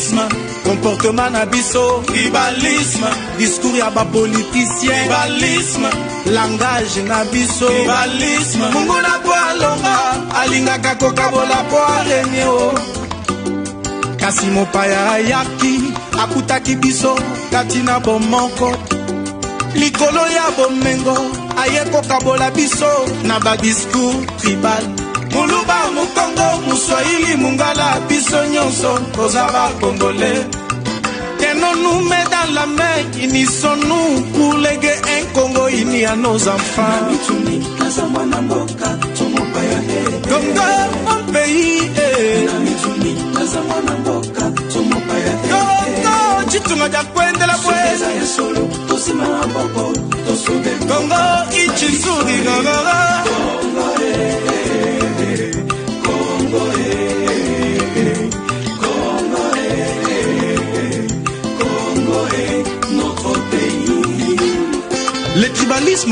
populisme comportement na biso tribalisme discours ya bapolitisien tribalisme langage na biso tribalisme monguna mpo alonga alingaka kokabola mpo arenie o kasi mopaya ayaki akutaki biso kati na bomoko likolo ya bomengo aye kokabola biso na badiscours tribal muluba mukongo muswahili mungala biso nyonso toza bakongole tenons-nous met dans la main unissons-nous pour léguer un Congo uni à nos enfants Congo mon pays eh. Congo chitunga ja kwendela bwe Congo ichi nzuri gogoro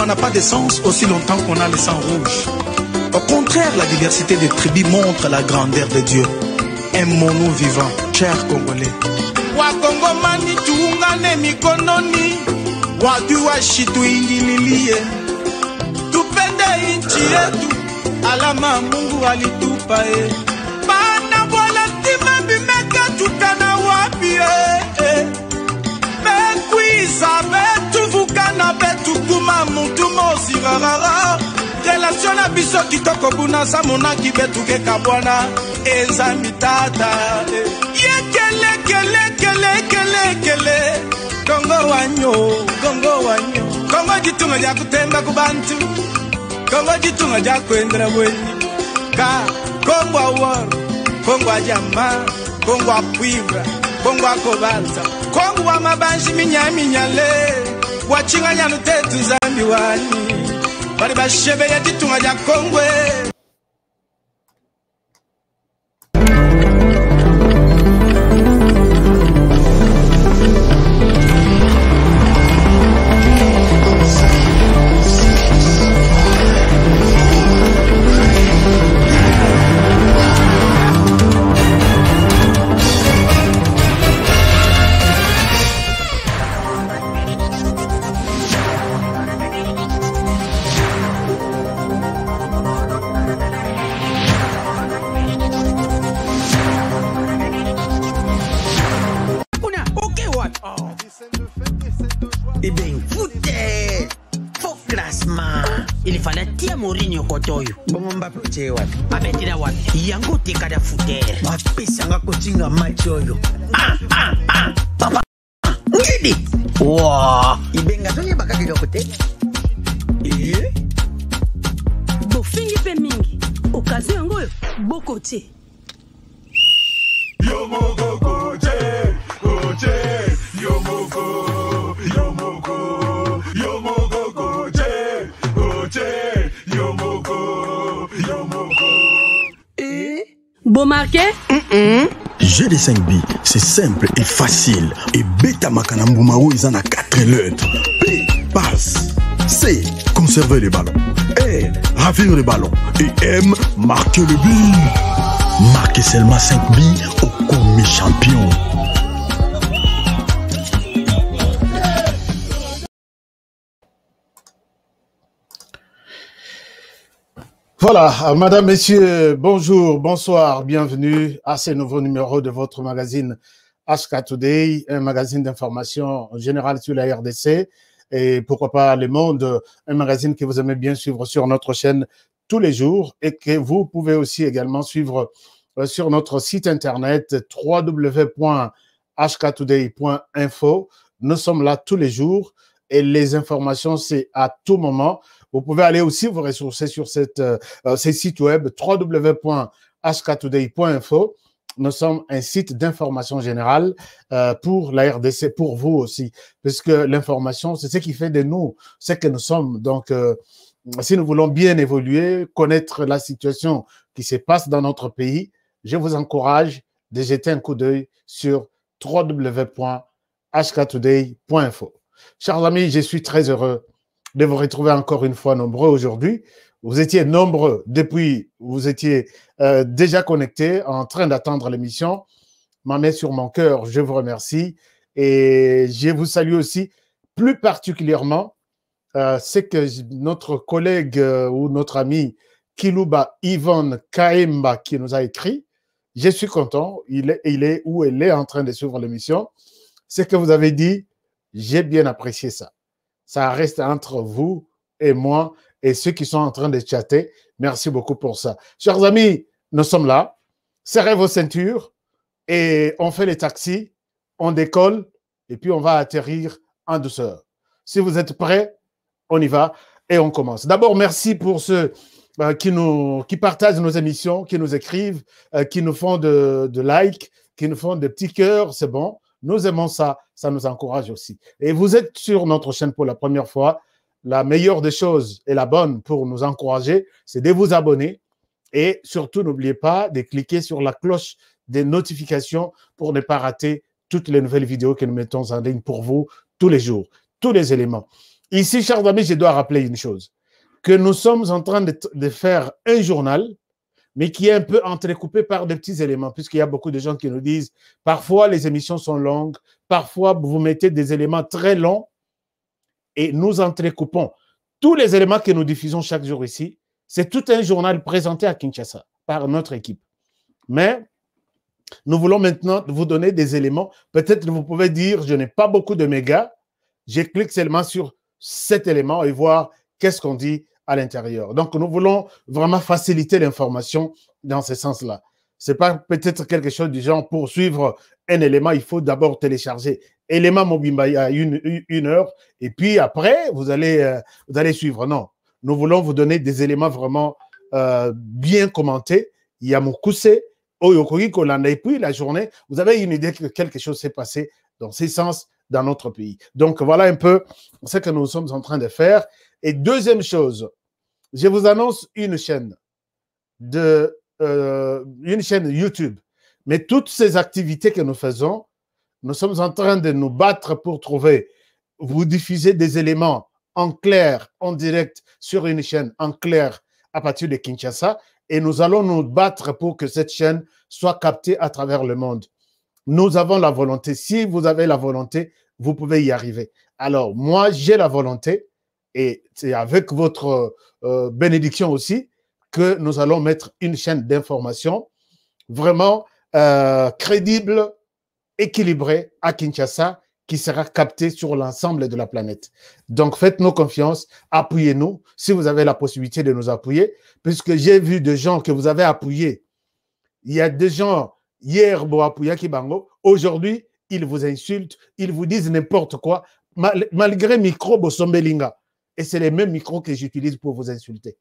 n'a pas de sens aussi longtemps qu'on a le sang rouge. Au contraire, la diversité des tribus montre la grandeur de Dieu. Aimons-nous vivants, chers Congolais. wakongomani tuungane mikononi waduwashi tuingililie tupende nchi yetu alama mungu alitupa e bana bolatima bimeke tutana wapi e bekwisa be tukuma mutu mosirarara relatio na biso kitoko buna sa betukeka bwana eza mitata eh. yekelekelekelekelekele kongo wanyo kongo wanyo kongo jitunga ja kutemba ku bantu kongo jitunga ja kuendela bweni ka kongwa woro kongwa jama kongwa pwibra kongwa kobanza kongwa mabanji minyaminyale wachiwanyanu tetu zambi wani bali bashebeye ditunga dia kongwe moto oyo bongo mbaploje wapi babetela wapi yango otekada futere bapesanga kotinga mati oyo ah, ah, ah. papa ngidi wa ibenga toyebaka biloko te eh? bofingi mpe mingi okazio yango oyo boko te yo moko koje koje yo moko Bon marqué J'ai des 5 billes, c'est simple et facile. Et bêta makanambumao, ils en a 4 lettres. P, passe. C, conserver les ballons. E. ravir les ballons. Et M, marquer le but. Marquez seulement 5 billes au commis champion. Voilà, euh, madame, messieurs, bonjour, bonsoir, bienvenue à ce nouveau numéro de votre magazine HK Today, un magazine d'information générale sur la RDC et pourquoi pas le monde, un magazine que vous aimez bien suivre sur notre chaîne tous les jours et que vous pouvez aussi également suivre euh, sur notre site internet www.hktoday.info. Nous sommes là tous les jours et les informations, c'est à tout moment. Vous pouvez aller aussi vous ressourcer sur cette, euh, euh, ces sites web www.askatoday.info nous sommes un site d'information générale euh, pour la RDC, pour vous aussi, puisque l'information, c'est ce qui fait de nous ce que nous sommes. Donc, si nous voulons bien évoluer, connaître la situation qui se passe dans notre pays, je vous encourage de jeter un coup d'œil sur www.hktoday.info. Chers amis, je suis très heureux de vous retrouver encore une fois nombreux aujourd'hui. Vous étiez nombreux depuis, vous étiez euh, déjà connectés, en train d'attendre l'émission. Ma main sur mon cœur, je vous remercie et je vous salue aussi plus particulièrement. Euh, C'est que notre collègue euh, ou notre ami Kiluba Yvonne Kaemba qui nous a écrit. Je suis content, il est, il est ou elle est en train de suivre l'émission. C'est que vous avez dit, j'ai bien apprécié ça. Ça reste entre vous et moi et ceux qui sont en train de chatter. Merci beaucoup pour ça. Chers amis, nous sommes là. Serrez vos ceintures et on fait les taxis, on décolle et puis on va atterrir en douceur. Si vous êtes prêts, on y va et on commence. D'abord, merci pour ceux euh, qui, nous, qui partagent nos émissions, qui nous écrivent, euh, qui nous font de, de likes, qui nous font des petits cœurs, c'est bon. Nous aimons ça, ça nous encourage aussi. Et vous êtes sur notre chaîne pour la première fois. La meilleure des choses et la bonne pour nous encourager, c'est de vous abonner. Et surtout, n'oubliez pas de cliquer sur la cloche des notifications pour ne pas rater toutes les nouvelles vidéos que nous mettons en ligne pour vous tous les jours, tous les éléments. Ici, chers amis, je dois rappeler une chose, que nous sommes en train de, de faire un journal mais qui est un peu entrecoupé par des petits éléments, puisqu'il y a beaucoup de gens qui nous disent, parfois les émissions sont longues, parfois vous mettez des éléments très longs et nous entrecoupons. Tous les éléments que nous diffusons chaque jour ici, c'est tout un journal présenté à Kinshasa par notre équipe. Mais nous voulons maintenant vous donner des éléments. Peut-être que vous pouvez dire, je n'ai pas beaucoup de mégas. Je clique seulement sur cet élément et voir qu'est-ce qu'on dit à l'intérieur. Donc, nous voulons vraiment faciliter l'information dans ce sens-là. C'est pas peut-être quelque chose du genre pour suivre un élément, il faut d'abord télécharger élément Mobimba une, une, heure et puis après, vous allez, euh, vous allez suivre. Non, nous voulons vous donner des éléments vraiment euh, bien commentés. Il y a Et puis la journée, vous avez une idée que quelque chose s'est passé dans ces sens dans notre pays. Donc voilà un peu ce que nous sommes en train de faire. Et deuxième chose, je vous annonce une chaîne de euh, une chaîne YouTube. Mais toutes ces activités que nous faisons, nous sommes en train de nous battre pour trouver, vous diffuser des éléments en clair, en direct, sur une chaîne en clair à partir de Kinshasa. Et nous allons nous battre pour que cette chaîne soit captée à travers le monde. Nous avons la volonté. Si vous avez la volonté, vous pouvez y arriver. Alors, moi, j'ai la volonté et c'est avec votre euh, bénédiction aussi que nous allons mettre une chaîne d'information vraiment euh, crédible, équilibrée à Kinshasa qui sera captée sur l'ensemble de la planète. Donc, faites-nous confiance, appuyez-nous si vous avez la possibilité de nous appuyer, puisque j'ai vu des gens que vous avez appuyés. Il y a des gens Hier, Boapuyaki Bango. Aujourd'hui, ils vous insultent, ils vous disent n'importe quoi, malgré micro Bosombelinga. Et c'est les mêmes micros que j'utilise pour vous insulter.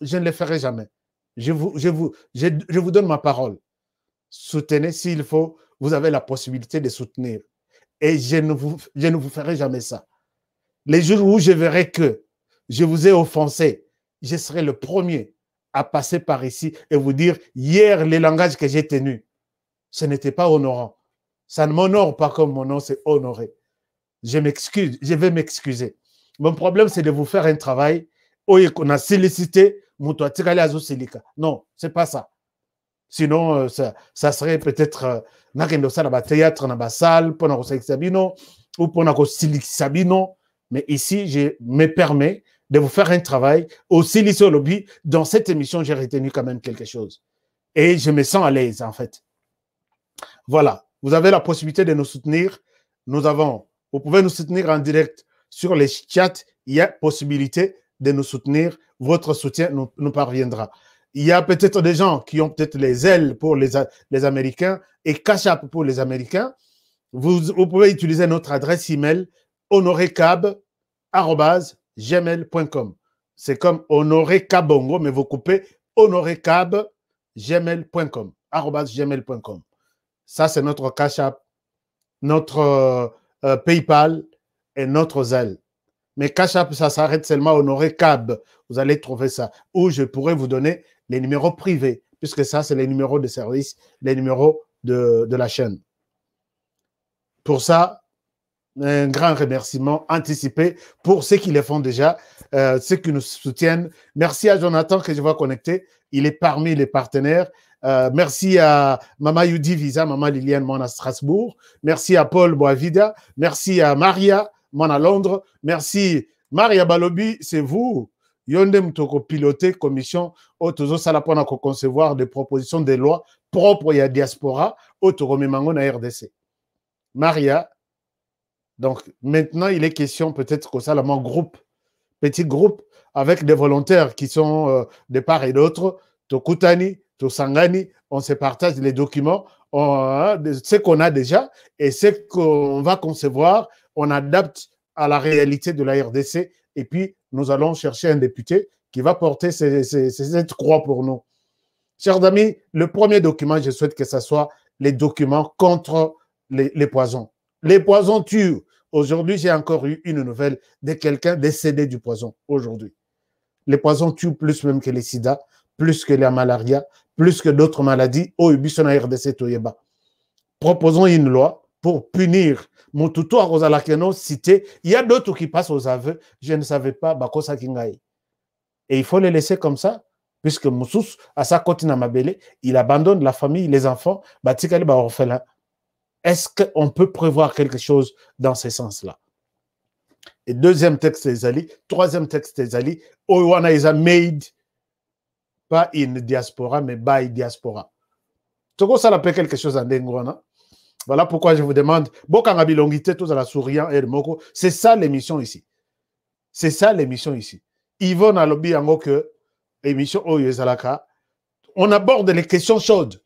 Je ne le ferai jamais. Je vous, vous, je vous donne ma parole. Soutenez s'il faut. Vous avez la possibilité de soutenir. Et je ne vous, je ne vous ferai jamais ça. Les jours où je verrai que je vous ai offensé, je serai le premier à passer par ici et vous dire hier les langages que j'ai tenus ce n'était pas honorant. Ça ne m'honore pas comme mon nom, c'est honoré. Je m'excuse, je vais m'excuser. Mon problème, c'est de vous faire un travail où on a sollicité Non, c'est pas ça. Sinon, euh, ça, serait peut-être euh, dans théâtre, dans la Sabino, ou Sabino. Mais ici, je me permets de vous faire un travail au lobby. Dans cette émission, j'ai retenu quand même quelque chose. Et je me sens à l'aise, en fait. Voilà, vous avez la possibilité de nous soutenir. Nous avons, vous pouvez nous soutenir en direct sur les chats. Il y a possibilité de nous soutenir. Votre soutien nous, parviendra. Il y a peut-être des gens qui ont peut-être les ailes pour les, les Américains et Cachap pour les Américains. Vous, pouvez utiliser notre adresse email honorecab.gmail.com. C'est comme honorecabongo, mais vous coupez honorecab.gmail.com. Ça, c'est notre Cash App, notre euh, euh, PayPal et notre Zelle. Mais Cash App, ça s'arrête seulement au Honoré Cab. Vous allez trouver ça. Ou je pourrais vous donner les numéros privés, puisque ça, c'est les numéros de service, les numéros de, la chaîne. Pour ça, un grand remerciement anticipé pour ceux qui le font déjà, euh, ceux qui nous soutiennent. Merci à Jonathan que je vois connecté. Il est parmi les partenaires. Euh, merci à Mama Yudi Visa, Mama Liliane Mon à Strasbourg. Merci à Paul Boavida. Merci à Maria moi à Londres. Merci Maria Balobi, c'est vous. Yonde Mtoko piloté commission Otozo Salapona pour concevoir des propositions de loi propres à la diaspora Otoromemango na RDC. Maria, donc maintenant il est question peut-être que Salamon groupe, petit groupe avec des volontaires qui sont euh, de part et d'autre, Tokutani, sangani on se partage les documents, hein, ce qu'on a déjà et ce qu'on va concevoir, on adapte à la réalité de la RDC et puis nous allons chercher un député qui va porter cette croix pour nous. Chers amis, le premier document, je souhaite que ce soit les documents contre les, poisons. Les poisons tuent. Aujourd'hui, j'ai encore eu une nouvelle de quelqu'un décédé du poison aujourd'hui. Les poisons tuent plus même que les sida plus que la malaria, plus que d'autres maladies Proposons une loi pour punir cité. Il y a d'autres qui passent aux aveux. Je ne savais pas Et il faut les laisser comme ça, puisque Moussous, à sa ma Mabelé, il abandonne la famille, les enfants, bah, bah, Est-ce qu'on peut prévoir quelque chose dans ce sens-là? Et deuxième texte Ezali, troisième texte Ezali, Oyuana is made pas une diaspora, mais by diaspora. ça l'appelle quelque chose en Dengwana. Voilà pourquoi je vous demande, à la et c'est ça l'émission ici. C'est ça l'émission ici. Yvonne Alobi que émission Oyezalaka. Zalaka, on aborde les questions chaudes,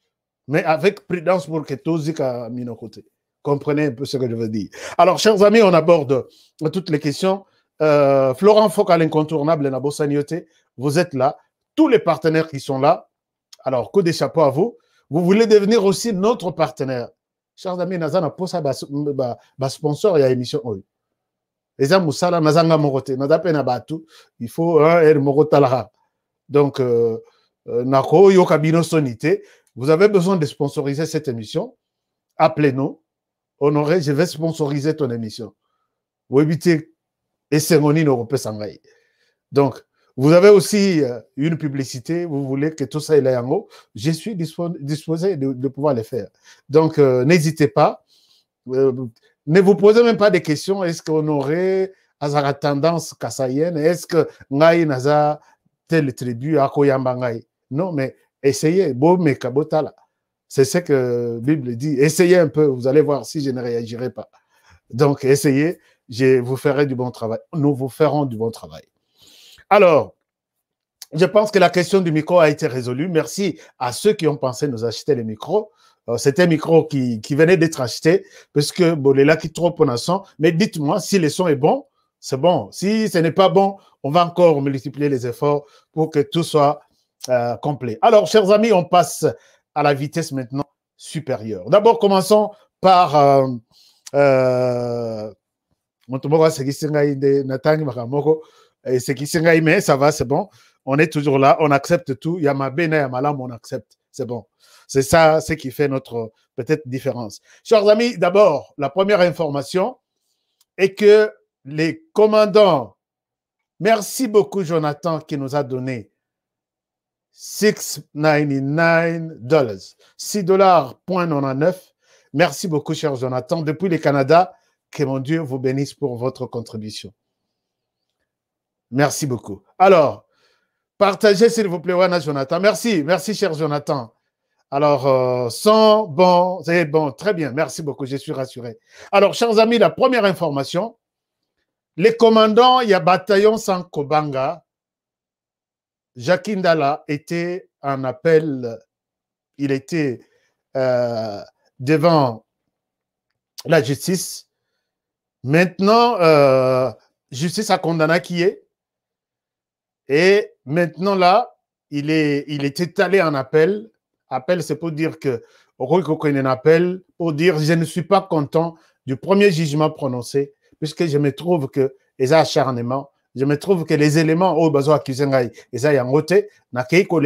mais avec prudence pour que tous Comprenez un peu ce que je veux dire. Alors, chers amis, on aborde toutes les questions. Euh, Florent Focal, incontournable, vous êtes là tous les partenaires qui sont là. Alors, coup de chapeau à vous. Vous voulez devenir aussi notre partenaire. Chers amis, avons posé un sponsor une émission Les Eza musala nazanga morote, nazape na tout. il faut un hein, er morotalara. Donc euh, euh, nako yo cabinet sonité, vous avez besoin de sponsoriser cette émission. Appelez-nous. Honoré, je vais sponsoriser ton émission. Vous évitez et c'est mon Donc, vous avez aussi euh, une publicité, vous voulez que tout ça il aille en haut. Je suis disposé de, pouvoir le faire. Donc, euh, n'hésitez pas. Euh, ne vous posez même pas des questions. Est-ce qu'on aurait la tendance kassaïenne? Est-ce que Ngaï naza tel tribu akoyamba Ngaï Non, mais essayez. C'est ce que la Bible dit. Essayez un peu. Vous allez voir si je ne réagirai pas. Donc, essayez. Je vous ferai du bon travail. Nous vous ferons du bon travail. Alors, je pense que la question du micro a été résolue. Merci à ceux qui ont pensé nous acheter le micro. Euh, c'était un micro qui, venait d'être acheté, parce que bon, les là qui trop pour son. Mais dites-moi si le son est bon, c'est bon. Si ce n'est pas bon, on va encore multiplier les efforts pour que tout soit euh, complet. Alors, chers amis, on passe à la vitesse maintenant supérieure. D'abord, commençons par euh, et c'est qui mais ça va, c'est bon. On est toujours là, on accepte tout. il y a ma a ma lame on accepte. C'est bon. C'est ça, ce qui fait notre peut-être différence. Chers amis, d'abord, la première information est que les commandants, merci beaucoup Jonathan qui nous a donné 699 dollars, 6 dollars, 99. Merci beaucoup, cher Jonathan, depuis le Canada. Que mon Dieu vous bénisse pour votre contribution. Merci beaucoup. Alors, partagez s'il vous plaît, Wana Jonathan. Merci, merci cher Jonathan. Alors, euh, sans bon, c'est bon, très bien, merci beaucoup, je suis rassuré. Alors, chers amis, la première information, les commandants, il y a bataillon sans Kobanga, Jakindala était en appel, il était euh, devant la justice. Maintenant, euh, justice a condamné qui est et maintenant là, il est, il est étalé en appel. Appel, c'est pour dire que appel pour dire je ne suis pas content du premier jugement prononcé, puisque je me trouve que les acharnements, je me trouve que les éléments au besoin accusé et ça y côté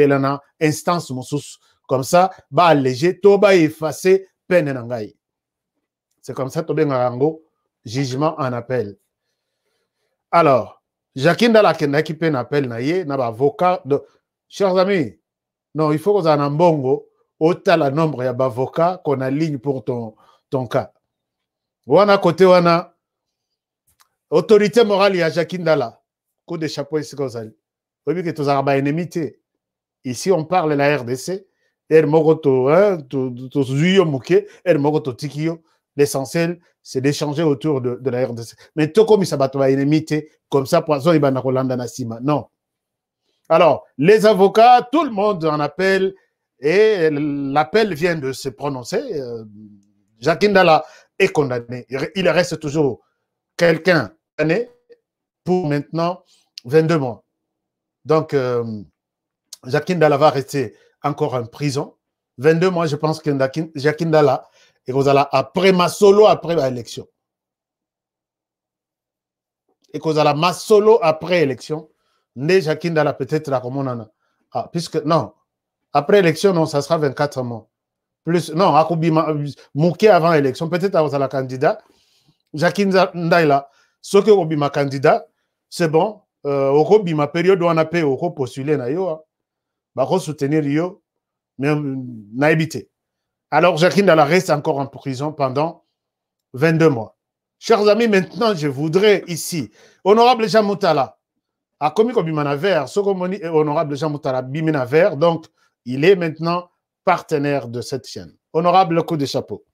na na instance mosusu comme ça ba alléger tout bah effacer peine nangai. C'est comme ça to ben jugement en appel. Alors jacqui ndala akendaki mpe na appel na ye na baavocat chers amis non il faut kozala na mbongo otala nombre ya baavocat qu'on aligne pour ton, ton cas wana kote wana autorité morale ya jacqui ndala coup de chapeau esika ozali oyebi ke tozalaka baennemi te ici on parle la rdc ere moko tozwi yo moke ere moko totiki yo L'essentiel, c'est d'échanger autour de, la RDC. Mais tout comme ça une être comme ça, poison, il va Non. Alors, les avocats, tout le monde en appelle et l'appel vient de se prononcer. Euh, Jacques Dalla est condamné. Il reste toujours quelqu'un condamné pour maintenant 22 mois. Donc, euh, Jacques va rester encore en prison. 22 mois, je pense que Jacques Dalla ekozala après masolo après baélection ekozala masolo après élection nde jakindala peut-être akomonana ah, puisque non après élection non ça sera 24 mois plus non akobima moke avant élection peut-être akozala candidat jakinda ndaila soki okobima candidat c'est bon euh, okobima période wana mpe okopostule na yo bakosoutenir yo mais euh, nayebi te Alors, Jacqueline Dalla reste encore en prison pendant 22 mois. Chers amis, maintenant, je voudrais ici, honorable Jean Moutala, a commis comme Bimanaver, et honorable Jean Moutala donc il est maintenant partenaire de cette chaîne. Honorable coup de chapeau.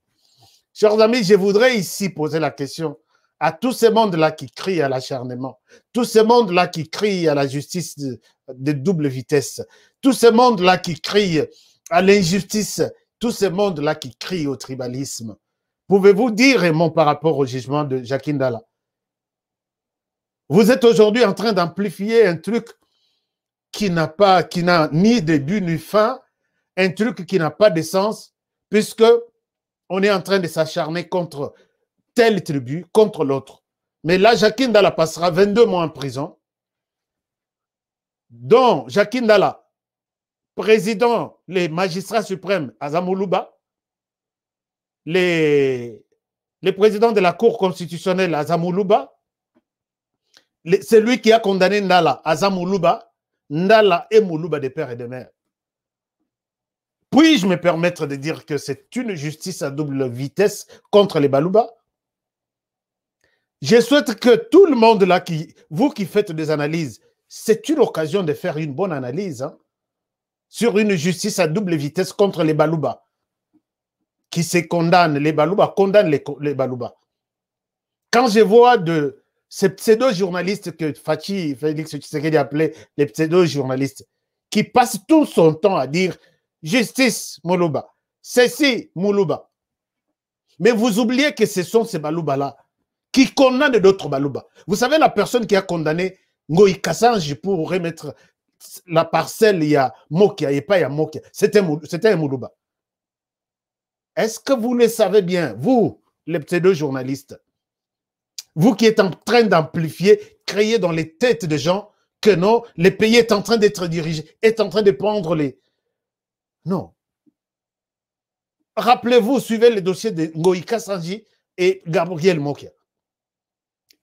Chers amis, je voudrais ici poser la question à tout ce monde-là qui crie à l'acharnement, tout ce monde-là qui crie à la justice de, de double vitesse, tout ce monde-là qui crie à l'injustice tout ce monde-là qui crie au tribalisme. Pouvez-vous dire, Raymond, par rapport au jugement de Dalla, Vous êtes aujourd'hui en train d'amplifier un truc qui n'a pas, qui n'a ni début ni fin, un truc qui n'a pas de sens, puisque on est en train de s'acharner contre telle tribu, contre l'autre. Mais là, Dalla passera 22 mois en prison, dont Dalla, président, les magistrats suprêmes, Azamoulouba, les, les présidents de la Cour constitutionnelle, Azamoulouba, celui qui a condamné Nala Azamoulouba, Nala et Moulouba de père et de mère. Puis-je me permettre de dire que c'est une justice à double vitesse contre les Balouba Je souhaite que tout le monde là, qui, vous qui faites des analyses, c'est une occasion de faire une bonne analyse. Hein sur une justice à double vitesse contre les baluba qui se condamnent, les baluba condamnent les, baluba. Quand je vois de ces pseudo-journalistes que Fatih Félix Tshisekedi appelait les pseudo-journalistes, qui passent tout son temps à dire justice Moulouba, ceci Moulouba. Mais vous oubliez que ce sont ces baluba là qui condamnent d'autres baluba. Vous savez, la personne qui a condamné Ngoï Kassange pour remettre la parcelle y a Mokia et pas Mokia, c'était un Moulouba. Est-ce que vous le savez bien, vous, les pseudo-journalistes, vous qui êtes en train d'amplifier, créer dans les têtes des gens que non, le pays est en train d'être dirigé, est en train de prendre les... Non. Rappelez-vous, suivez le dossier de Ngoïka Sanji et Gabriel Mokia.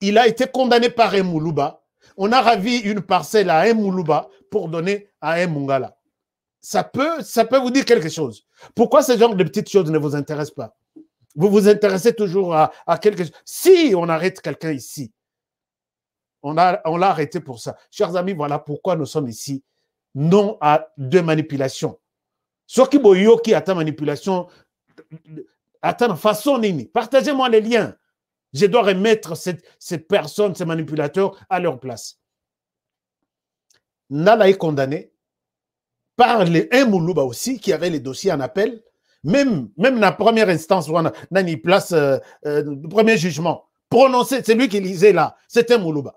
Il a été condamné par Moulouba on a ravi une parcelle à un Moulouba pour donner à un Mungala. Ça peut, ça peut vous dire quelque chose. Pourquoi ce genre de petites choses ne vous intéressent pas Vous vous intéressez toujours à, quelque chose. Si on arrête quelqu'un ici, on l'a on l'a arrêté pour ça. Chers amis, voilà pourquoi nous sommes ici. Non à deux manipulations. ont qui qui ta manipulation, à ta façon nini. Partagez-moi les liens. Je dois remettre cette, ces personnes, ces manipulateurs à leur place. Nala est condamné par les Moulouba aussi, qui avait les dossiers en appel, même, même la première instance, Nani place, euh, euh, le premier jugement, prononcé, c'est lui qui lisait là, c'était Moulouba.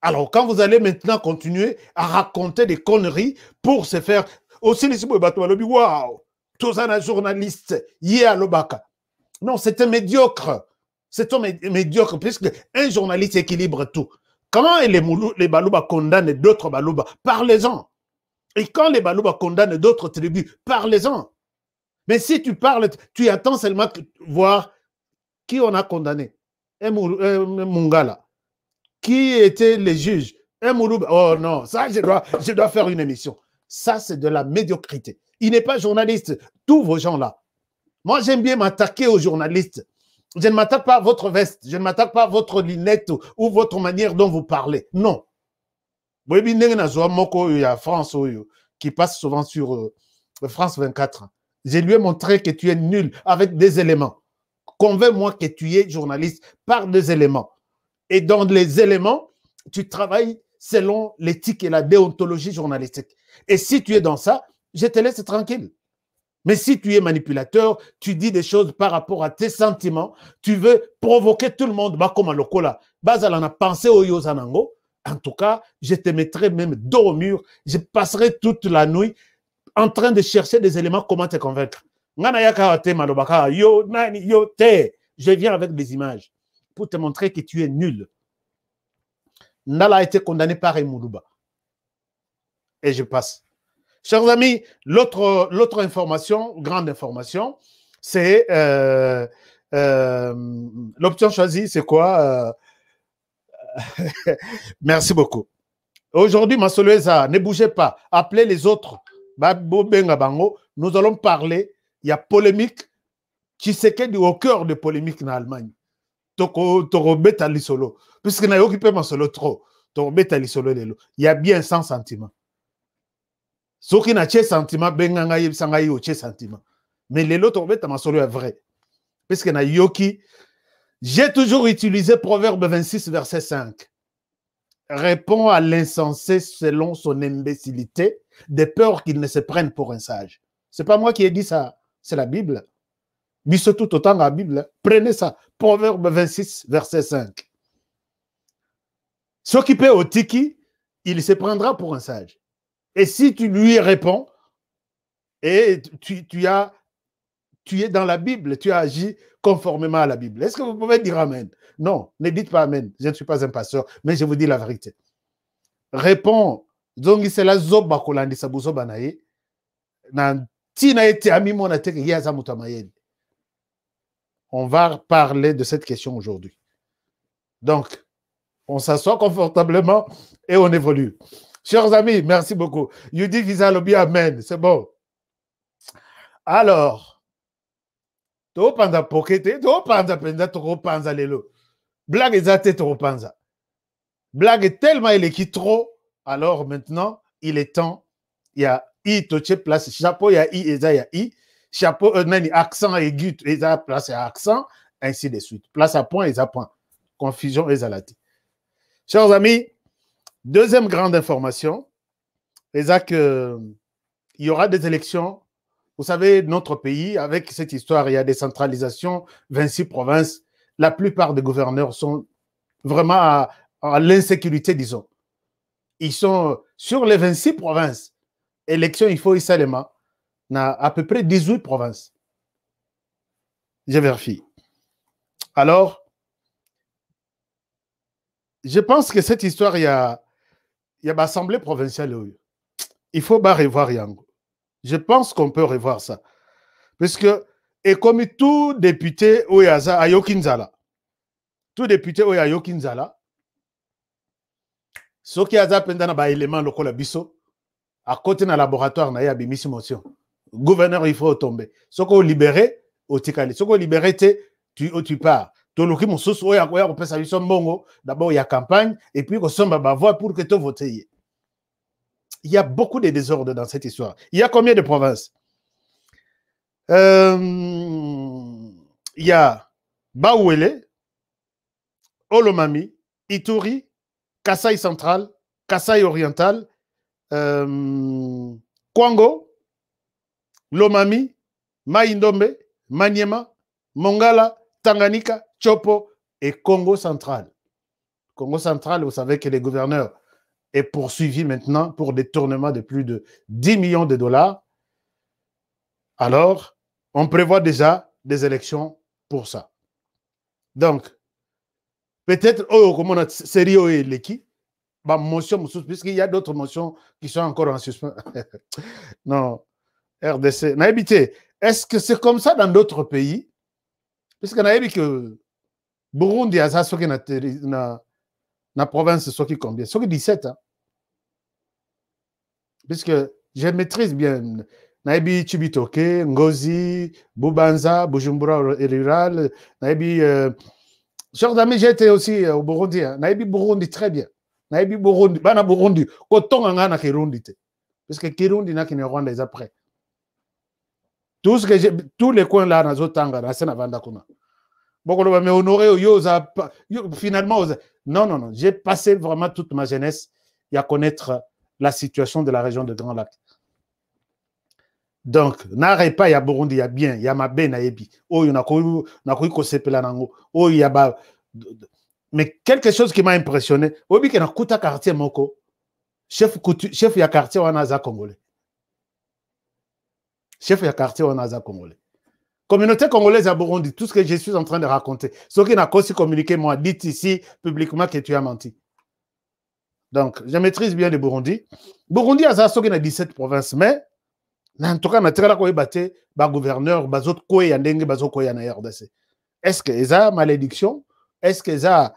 Alors, quand vous allez maintenant continuer à raconter des conneries pour se faire. Aussi, les Siboué Batou, waouh! Tous un journaliste, Yé à non, c'était médiocre. un médiocre, puisque un journaliste équilibre tout. Comment les, Balouba condamnent d'autres Balouba, parlez-en. Et quand les Balouba condamnent d'autres tribus, parlez-en. Mais si tu parles, tu attends seulement voir qui on a condamné. Mungala. Qui étaient les juges Oh non, ça, je dois faire une émission. Ça, c'est de la médiocrité. Il n'est pas journaliste. Tous vos gens-là, moi, j'aime bien m'attaquer aux journalistes. Je ne m'attaque pas à votre veste, je ne m'attaque pas à votre lunette ou, votre manière dont vous parlez. Non. Il y a France qui passe souvent sur euh, France 24. Je lui ai montré que tu es nul avec des éléments. Convainc-moi que tu es journaliste par des éléments. Et dans les éléments, tu travailles selon l'éthique et la déontologie journalistique. Et si tu es dans ça, je te laisse tranquille. Mais si tu es manipulateur, tu dis des choses par rapport à tes sentiments, tu veux provoquer tout le monde. Bah, comme en a pensé au En tout cas, je te mettrai même dos au mur. Je passerai toute la nuit en train de chercher des éléments comment te convaincre. Je viens avec des images pour te montrer que tu es nul. Nala a été condamné par Emoulouba. Et je passe. Chers amis, l'autre information, grande information, c'est euh, euh, l'option choisie, c'est quoi euh, Merci beaucoup. Aujourd'hui, Masoleza, ne bougez pas, appelez les autres. Nous allons parler, il y a polémique, qui a au cœur de polémique en Allemagne. Puisque a occupé trop, il y a bien 100 sentiments soki natie sentiment benganga ngai yebisa ngai sentiment mais le lot masolo est vrai na yoki, j'ai toujours utilisé proverbe 26 verset 5 répond à l'insensé selon son imbécilité de peur qu'il ne se prenne pour un sage c'est pas moi qui ai dit ça c'est la bible mais surtout autant la bible hein. prenez ça proverbe 26 verset 5 ce qui peut au tiki il se prendra pour un sage et si tu lui réponds, et tu, as, tu es dans la Bible, tu as agi conformément à la Bible. Est-ce que vous pouvez dire Amen Non, ne dites pas Amen. Je ne suis pas un pasteur, mais je vous dis la vérité. Réponds. on va parler de cette question aujourd'hui donc on s'assoit confortablement et on évolue Chers amis, merci beaucoup. Yudi Vizalobi, Amen. C'est bon. Alors, to panza pokete, to panza penda, to panza lelo. Blague zate, trop panza. Blague tellement il est trop. Alors maintenant, il est temps. Il y a I, toche place. Chapeau, il y a I, il y a I. Chapeau, euh, nani, accent aigu, ça place, accent. Ainsi de suite. Place à point, a point. Confusion, Eza, Chers amis, Deuxième grande information, Isaac, euh, il y aura des élections. Vous savez, notre pays, avec cette histoire, il y a des centralisations, 26 provinces. La plupart des gouverneurs sont vraiment à, l'insécurité, disons. Ils sont euh, sur les 26 provinces. Élections, il faut a à peu près 18 provinces. Je vérifie. Alors, je pense que cette histoire, il y a il y a l'Assemblée provinciale. Il faut pas revoir Yango. Je pense qu'on peut revoir ça. Parce que, et comme tout député Oyaza Ayokinzala, tout député Oyaza ce qui a pendant ba élément à biso, à côté d'un laboratoire, na une motion. Gouverneur, il faut tomber. Ce qu'on libéré, au tikali. Ce qu'on libéré, tu, tu pars d'abord campagne et puis voix pour que tu votes il y a beaucoup de désordres dans cette histoire il y a combien de provinces euh, il y a Baouele, Olomami, Ituri, Kassai central, Kassai oriental, euh, Kwango, Lomami, Maindombe, Maniema, Mongala, Tanganyika, Chopo et Congo central. Congo central, vous savez que le gouverneur est poursuivi maintenant pour détournement de plus de 10 millions de dollars. Alors, on prévoit déjà des élections pour ça. Donc, peut-être, oh, comment on a sérieux l'équipe bah, motion, puisqu'il y a d'autres motions qui sont encore en suspens. non, RDC. Naïbité, est-ce que c'est comme ça dans d'autres pays a dit que burundi aza dans la na, na province qui combien qui 17 hein? puisque je maîtrise bien Naibi chibitoke ngozi bubanza bujumbura rural Naibi. euh, amis, j'étais aussi euh, au burundi hein? burundi très bien Naibi burundi bana burundi kotonga en na kirundi puisque kirundi na qu'une Rwanda après. tout ce que tous les coins là nazotanga na dans na vanda mais honoré, finalement, non, non, non, j'ai passé vraiment toute ma jeunesse à connaître la situation de la région de Grand Lac. Donc, n'arrête pas, il y a Burundi, il y a bien, il y a Mabé, il y a na ko ko y a Oh, il y a Mais quelque chose qui m'a impressionné, Obi, qu'il na kuta un quartier Moko, chef, chef, il y a quartier Congolais. Chef, il y a quartier Congolais. Communauté congolaise à Burundi, tout ce que je suis en train de raconter, ce qui n'a aussi communiqué, moi, dites ici publiquement que tu as menti. Donc, je maîtrise bien le Burundi. Burundi a 17 provinces, mais en tout cas, na ndenge na rdc est-ce que ça malédiction est-ce que ça?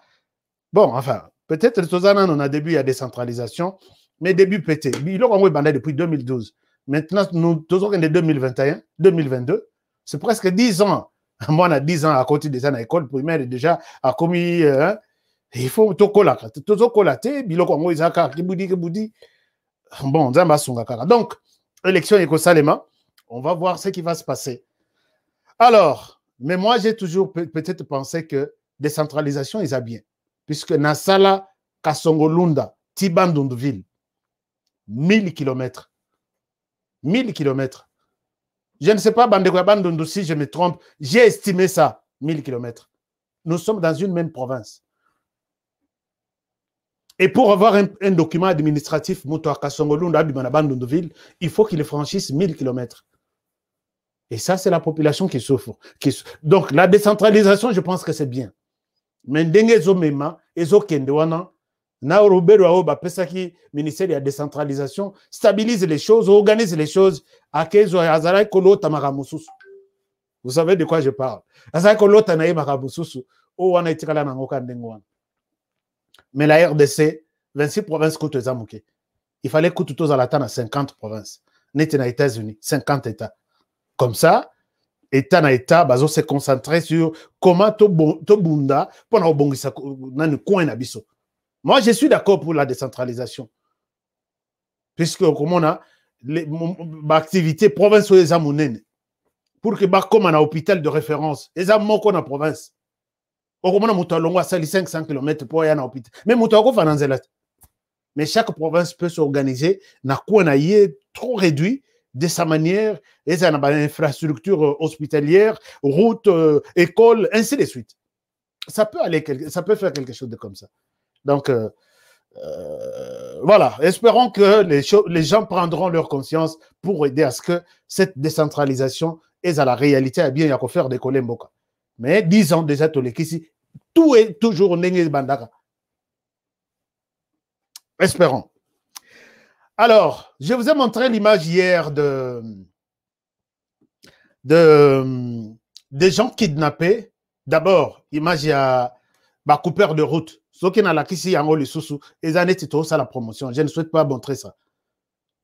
bon enfin peut-être toza on a début à décentralisation mais début pété Il des depuis 2012 maintenant nous en 2021 2022 c'est presque 10 ans. Moi, on a 10 ans à côté de ça, dans l'école primaire, déjà, a commis. Euh, hein. il faut tout tokola, te, vous moi, izaka, kiboudi, kiboudi. Bon, zamba sunga Donc, élection Eko on va voir ce qui va se passer. Alors, mais moi, j'ai toujours peut-être pensé que décentralisation, ils a bien. Puisque Nassala, Kasongolunda, Tibandundville, 1000 kilomètres. 1000 kilomètres. Je ne sais pas, Bandekwabandundu, si je me trompe, j'ai estimé ça, 1000 km. Nous sommes dans une même province. Et pour avoir un, document administratif, il faut qu'il franchisse 1000 km. Et ça, c'est la population qui souffre. Donc, la décentralisation, je pense que c'est bien. Mais zo na Après oyo qui ministère ya décentralisation stabilise les choses organise les choses akezwa Azaray ko makambo mosusu vous savez de quoi je parle azalaki kolota na ye ou o wana etikala nango kaka mais la rdc 26 provinces kutu eza il fallait kutu tozala ata na 50 provinces. neti na états-unis 50 états comme ça état na état bazo se concentrer sur comment tobunda bon dans nan coin na biso moi, je suis d'accord pour la décentralisation. Puisque, comme on a, l'activité province ou les pour que bah, comme un hôpital de référence, les amons qu'on a province. on a 500 km pour aller à hôpital Mais dans mais chaque province peut s'organiser na qu'on a trop réduit de sa manière ont une infrastructure euh, hospitalière route euh, école ainsi de suite ça peut aller ça peut faire quelque chose de comme ça donc, euh, euh, voilà, espérons que les, gens prendront leur conscience pour aider à ce que cette décentralisation est à la réalité à eh bien y a faire des Mboka. Mais disons déjà ici tout est toujours de Bandaka. Espérons. Alors, je vous ai montré l'image hier de, de des gens kidnappés. D'abord, image à ma bah, coupeur de route la promotion je ne souhaite pas montrer ça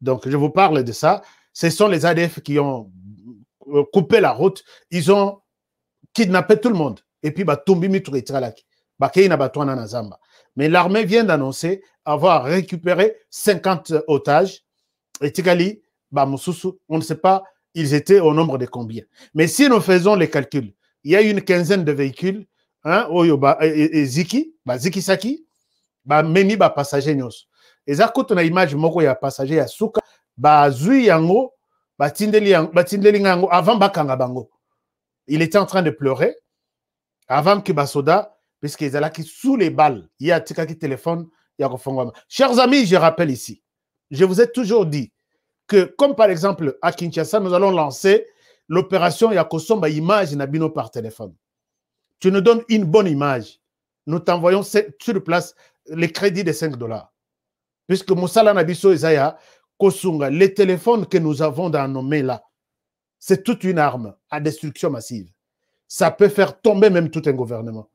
donc je vous parle de ça ce sont les ADF qui ont euh, coupé la route ils ont kidnappé tout le monde et puis tout le monde est na mais l'armée vient d'annoncer avoir récupéré 50 otages Et Tikali, bah, on ne sait pas ils étaient au nombre de combien mais si nous faisons les calculs il y a une quinzaine de véhicules hein, oyo ba eziki memi ba passager nyos. eza kutu na image moko ya à ya suka bah, zui yango ba bah, tindeli yango avant Kanga bango il était en train de pleurer avant que basoda puisque qui sous les balles y ye qui téléphone a kofongwama chers amis je rappelle ici je vous ai toujours dit que comme par exemple à Kinshasa nous allons lancer l'opération Yakosomba image na bino par téléphone tu nous donnes une bonne image. Nous t'envoyons sur place les crédits de 5 dollars. Puisque Moussala Nabiso Isaiah, Kosunga, les téléphones que nous avons dans nos mains là, c'est toute une arme à destruction massive. Ça peut faire tomber même tout un gouvernement.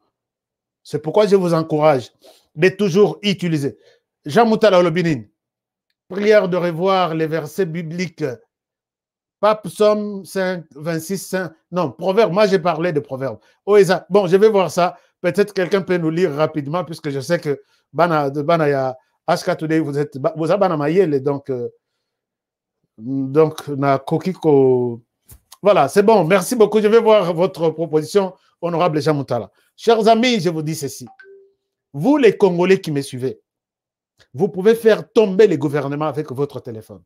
C'est pourquoi je vous encourage de toujours utiliser. Jean Moutala Olobinin, prière de revoir les versets bibliques Pape, psaume 5, 26, 5. Non, proverbe. Moi, j'ai parlé de proverbe. Oh, bon, je vais voir ça. Peut-être quelqu'un peut nous lire rapidement, puisque je sais que Bana, de Banaya, Aska vous êtes. donc. Euh, donc, na Voilà, c'est bon. Merci beaucoup. Je vais voir votre proposition, honorable Moutala. Chers amis, je vous dis ceci. Vous, les Congolais qui me suivez, vous pouvez faire tomber les gouvernements avec votre téléphone.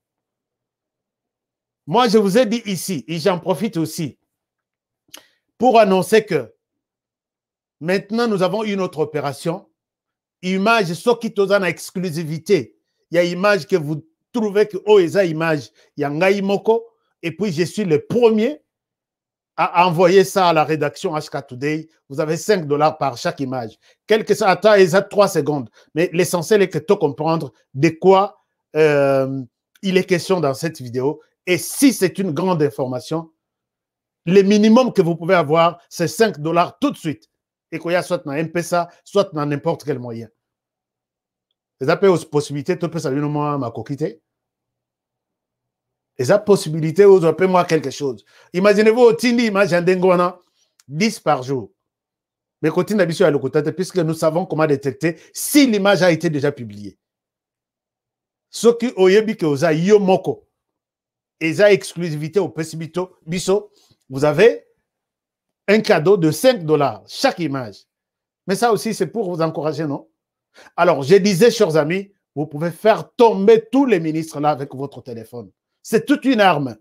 Moi, je vous ai dit ici, et j'en profite aussi, pour annoncer que maintenant, nous avons une autre opération. Image, Sokitozana en exclusivité. Il y a image que vous trouvez que oh, esa image, il y a Et puis, je suis le premier à envoyer ça à la rédaction HK Today. Vous avez 5 dollars par chaque image. Quelque ça attend a 3 secondes. Mais l'essentiel est que tu comprendre de quoi euh, il est question dans cette vidéo. Et si c'est une grande information, le minimum que vous pouvez avoir, c'est 5 dollars tout de suite. Et qu'il y a soit dans MPSA, soit dans n'importe quel moyen. Les appels aux possibilités, un peux saluer ma coquité. Les possibilités, vous appelez moi quelque chose. Imaginez-vous, au Tindi, imaginez 10 par jour. Mais continue d'habitude à l'occultate, puisque nous savons comment détecter si l'image a été déjà publiée. Ce qui, au que et à exclusivité au Pessibito Bisso, vous avez un cadeau de 5 dollars chaque image. Mais ça aussi, c'est pour vous encourager, non Alors, je disais, chers amis, vous pouvez faire tomber tous les ministres là avec votre téléphone. C'est toute une arme.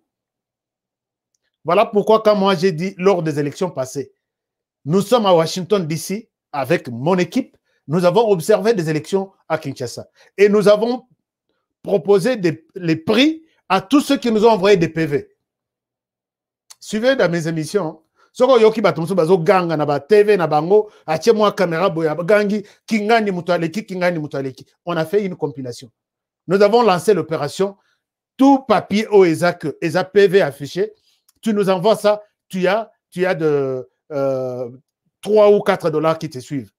Voilà pourquoi, quand moi j'ai dit lors des élections passées, nous sommes à Washington DC avec mon équipe, nous avons observé des élections à Kinshasa et nous avons proposé les prix à tous ceux qui nous ont envoyé des PV. Suivez dans mes émissions. na na kingani kingani on a fait une compilation nous avons lancé l'opération tout papier au que pv affiché tu nous envoies ça tu as tu as de 3 euh, ou 4 dollars qui te suivent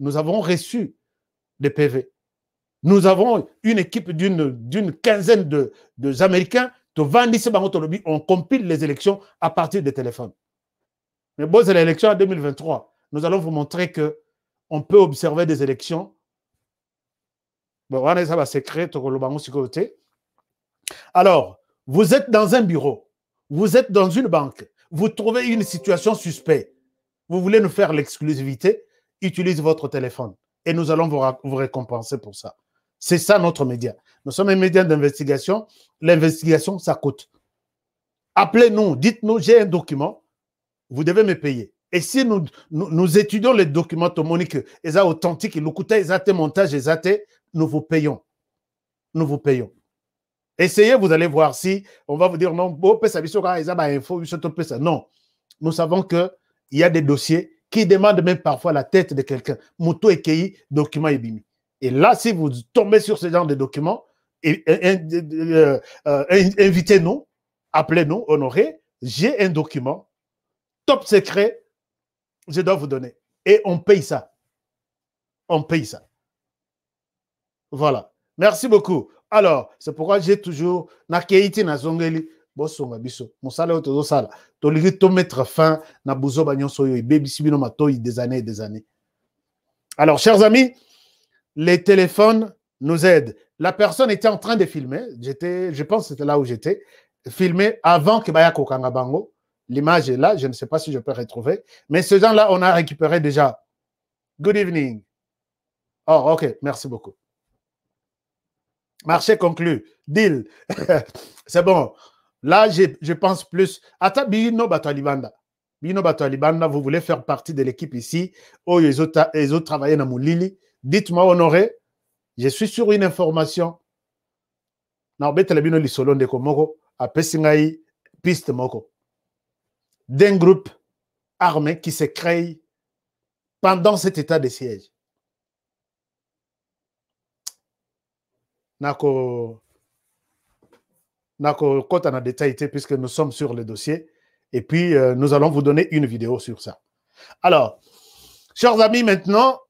nous avons reçu des pv nous avons une équipe d'une quinzaine de, de Américains. On compile les élections à partir des téléphones. Mais bon, c'est l'élection en 2023. Nous allons vous montrer que on peut observer des élections. Alors, vous êtes dans un bureau, vous êtes dans une banque, vous trouvez une situation suspecte, vous voulez nous faire l'exclusivité, utilisez votre téléphone et nous allons vous récompenser pour ça. C'est ça notre média. Nous sommes un média d'investigation. L'investigation, ça coûte. Appelez-nous, dites-nous, j'ai un document, vous devez me payer. Et si nous, nous, étudions les documents tomoniques, les authentiques, le coût, montage, nous vous payons. Nous vous payons. Essayez, vous allez voir si on va vous dire non, non. Nous savons qu'il y a des dossiers qui demandent même parfois la tête de quelqu'un. Moto Ekei, document Ebimi. Et là, si vous tombez sur ce genre de documents, euh, euh, invitez-nous, appelez-nous, honorez. J'ai un document top secret, je dois vous donner. Et on paye ça. On paye ça. Voilà. Merci beaucoup. Alors, c'est pourquoi j'ai toujours années des années alors chers amis les téléphones nous aident. La personne était en train de filmer, j'étais, je pense que c'était là où j'étais, filmé avant que que Kokangabango. L'image est là, je ne sais pas si je peux retrouver. Mais ce gens-là, on a récupéré déjà. Good evening. Oh, ok, merci beaucoup. Marché conclu. Deal. C'est bon. Là, je, pense plus. Attends, bino batalibanda. Bino batalibanda, vous voulez faire partie de l'équipe ici. Oh, ils ont, ils ont travaillé dans lili. Dites-moi, Honoré, je suis sur une information. piste d'un groupe armé qui se crée pendant cet état de siège nako quand na détail puisque nous sommes sur le dossier et puis euh, nous allons vous donner une vidéo sur ça alors chers amis maintenant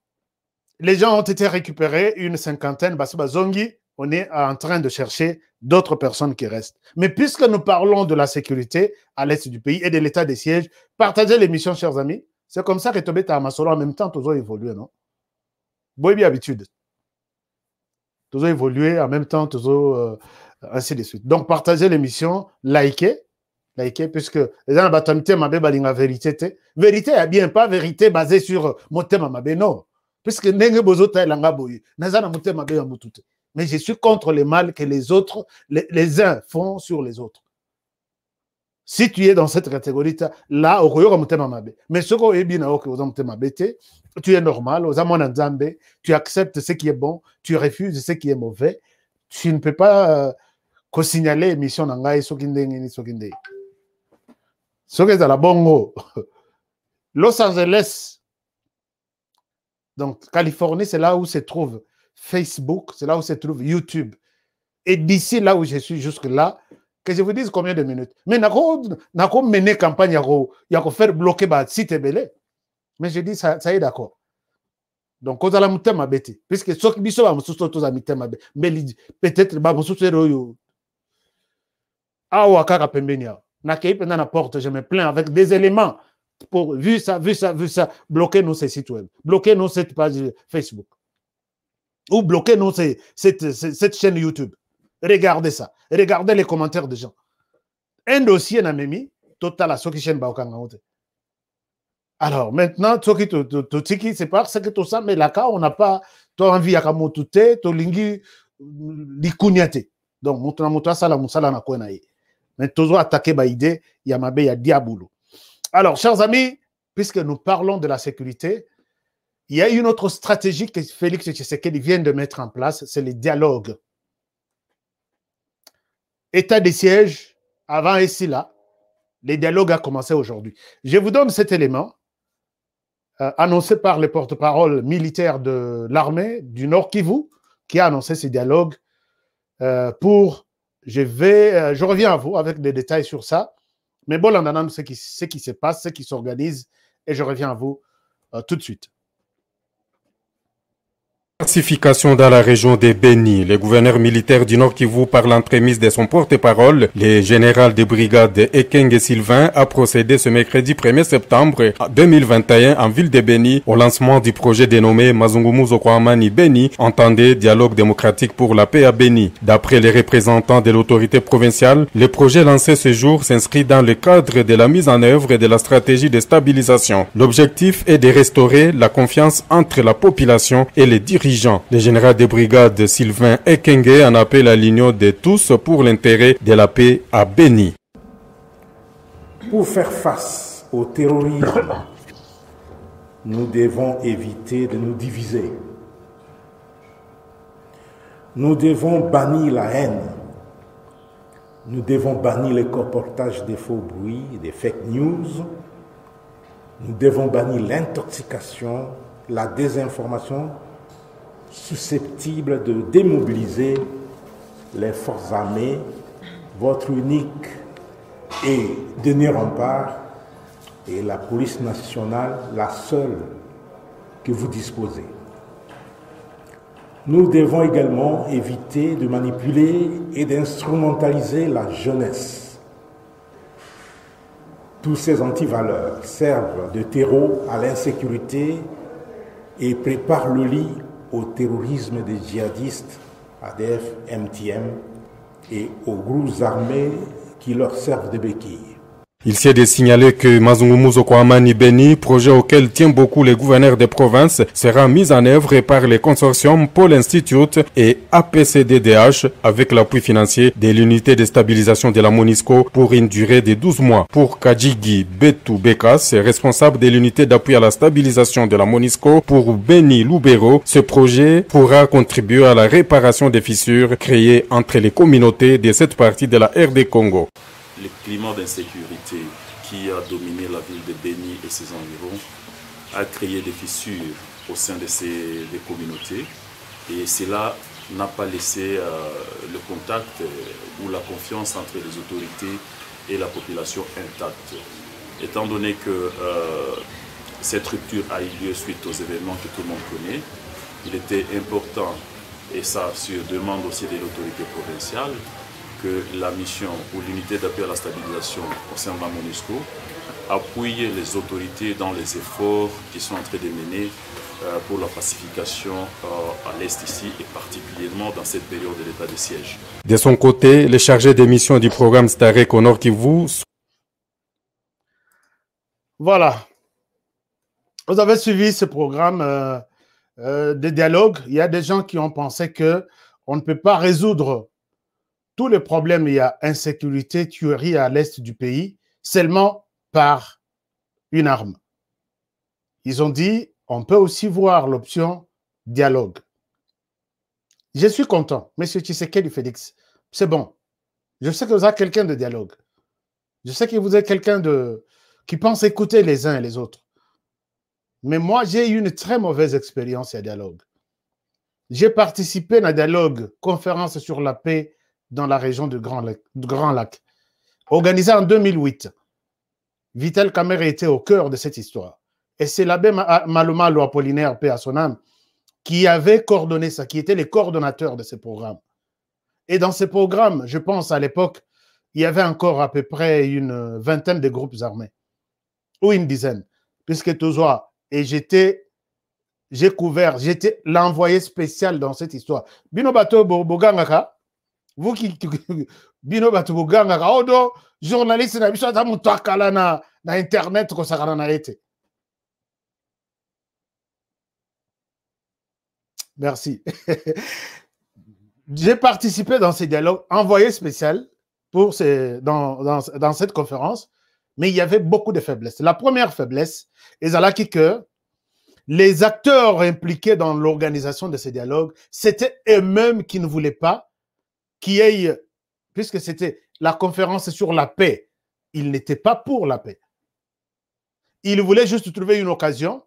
les gens ont été récupérés, une cinquantaine, bah, Zongi, on est en train de chercher d'autres personnes qui restent. Mais puisque nous parlons de la sécurité à l'est du pays et de l'état des sièges, partagez l'émission, chers amis. C'est comme ça que Tobé Amasolo, en même temps, toujours évolué, non bien habitude. Toujours évolué, en même temps, toujours euh, ainsi de suite. Donc, partagez l'émission, likez, likez, puisque les gens, la vérité, vérité, eh bien, pas vérité basée sur mon thème, non puisque ndenge bozotalelanga boye naza na mutema be ya mutute mais je suis contre le mal que les autres les, les uns font sur les autres si tu es dans cette catégorie là, okoyoka mutema mabe mais soko ebi na okoyoka oza motema mabe tu es normal aux mwana nzambe tu acceptes ce qui est bon tu refuses ce qui est mauvais tu ne peux pas euh, kosignaler émission na ngai soki ndenge ni soki ndenge soki la bongo los angeles donc, Californie, c'est là où se trouve Facebook, c'est là où se trouve YouTube. Et d'ici là où je suis jusque-là, que je vous dise combien de minutes. Mais n'a pas mené campagne, il a faire bloquer le site Mais je dis, ça, ça est d'accord. Donc, on a la Puisque ce qui est sur la tous la dit, Peut-être, Ah, pembenia. N'a la je me plains avec des éléments pour, vu ça, vu ça, vu ça, bloquer nous sites web, bloquer nos cette page Facebook, ou bloquer nous cette, chaîne YouTube. Regardez ça, regardez les commentaires des gens. Un dossier n'a même total à ceux qui chaîne Alors maintenant, ceux qui te c'est pas c'est que tout ça, mais là, on n'a pas, toi envie à te toi lingi, Donc, on a ça, na Mais toujours attaquer ma idée, il y ya diabolo. Alors, chers amis, puisque nous parlons de la sécurité, il y a une autre stratégie que Félix Tshisekedi vient de mettre en place, c'est le dialogue. État des sièges, avant et si là, le dialogue a commencé aujourd'hui. Je vous donne cet élément euh, annoncé par les porte-parole militaires de l'armée du Nord Kivu, qui a annoncé ce dialogue euh, pour... Je, vais, euh, je reviens à vous avec des détails sur ça. Mais bon, l'ananas, ce qui, ce qui se passe, ce qui s'organise, et je reviens à vous euh, tout de suite. Pacification dans la région des Béni. Le gouverneur militaire du Nord Kivu, par l'entremise de son porte-parole, le général de brigade et Sylvain, a procédé ce mercredi 1er septembre 2021 en ville de Béni au lancement du projet dénommé Mazungumu Zokwamani Béni, entendez dialogue démocratique pour la paix à Béni. D'après les représentants de l'autorité provinciale, le projet lancé ce jour s'inscrit dans le cadre de la mise en œuvre de la stratégie de stabilisation. L'objectif est de restaurer la confiance entre la population et les dirigeants le général des brigades Sylvain Ekenge en appelle à l'union de tous pour l'intérêt de la paix à Béni. Pour faire face au terrorisme, nous devons éviter de nous diviser. Nous devons bannir la haine. Nous devons bannir les comportages des faux bruits, des fake news. Nous devons bannir l'intoxication, la désinformation susceptible de démobiliser les forces armées, votre unique et dernier rempart et la police nationale, la seule que vous disposez. Nous devons également éviter de manipuler et d'instrumentaliser la jeunesse. Tous ces antivaleurs servent de terreau à l'insécurité et préparent le lit au terrorisme des djihadistes ADF, MTM et aux groupes armés qui leur servent de béquilles. Il s'est de signaler que Mazungumu Zokoamani Beni, projet auquel tient beaucoup les gouverneurs des provinces, sera mis en œuvre par les consortiums Paul Institute et APCDDH avec l'appui financier de l'unité de stabilisation de la MONISCO pour une durée de 12 mois. Pour Kajigi Betu Bekas, responsable de l'unité d'appui à la stabilisation de la MONISCO, pour Beni Loubero, ce projet pourra contribuer à la réparation des fissures créées entre les communautés de cette partie de la RD Congo le climat d'insécurité qui a dominé la ville de Béni et ses environs a créé des fissures au sein de ces des communautés et cela n'a pas laissé euh, le contact euh, ou la confiance entre les autorités et la population intacte. Étant donné que euh, cette rupture a eu lieu suite aux événements que tout le monde connaît, il était important, et ça sur demande aussi de l'autorité provinciale, que la mission ou l'unité d'appui à la stabilisation au sein de la MONUSCO appuie les autorités dans les efforts qui sont en train de mener euh, pour la pacification euh, à l'Est ici et particulièrement dans cette période de l'état de siège. De son côté, le chargé des missions du programme Starek au Nord Kivu. Voilà. Vous avez suivi ce programme euh, de dialogue. Il y a des gens qui ont pensé que on ne peut pas résoudre tous les problèmes, il y a insécurité, tuerie à l'est du pays, seulement par une arme. Ils ont dit, on peut aussi voir l'option dialogue. Je suis content, M. du Félix. C'est bon. Je sais que vous êtes quelqu'un de dialogue. Je sais que vous êtes quelqu'un de qui pense écouter les uns et les autres. Mais moi, j'ai eu une très mauvaise expérience à dialogue. J'ai participé à un dialogue, conférence sur la paix dans la région du Grand Lac. Grand Lac. Organisé en 2008, Vitel Kamer était au cœur de cette histoire. Et c'est l'abbé ah, Maloma Apollinaire, paix qui avait coordonné ça, qui était le coordonnateur de ce programme. Et dans ce programme, je pense à l'époque, il y avait encore à peu près une vingtaine de groupes armés, ou une dizaine, puisque toujours, et j'étais, j'ai couvert, j'étais l'envoyé spécial dans cette histoire. Binobato Bogangaka, qui bino batubuganga journaliste na biso na, internet merci j'ai participé dans ces dialogues envoyé spécial pour ces, dans, dans, dans, cette conférence, mais il y avait beaucoup de faiblesses. La première faiblesse, qui que les acteurs impliqués dans l'organisation de ces dialogues, c'était eux-mêmes qui ne voulaient pas qui puisque c'était la conférence sur la paix, il n'était pas pour la paix. Il voulait juste trouver une occasion.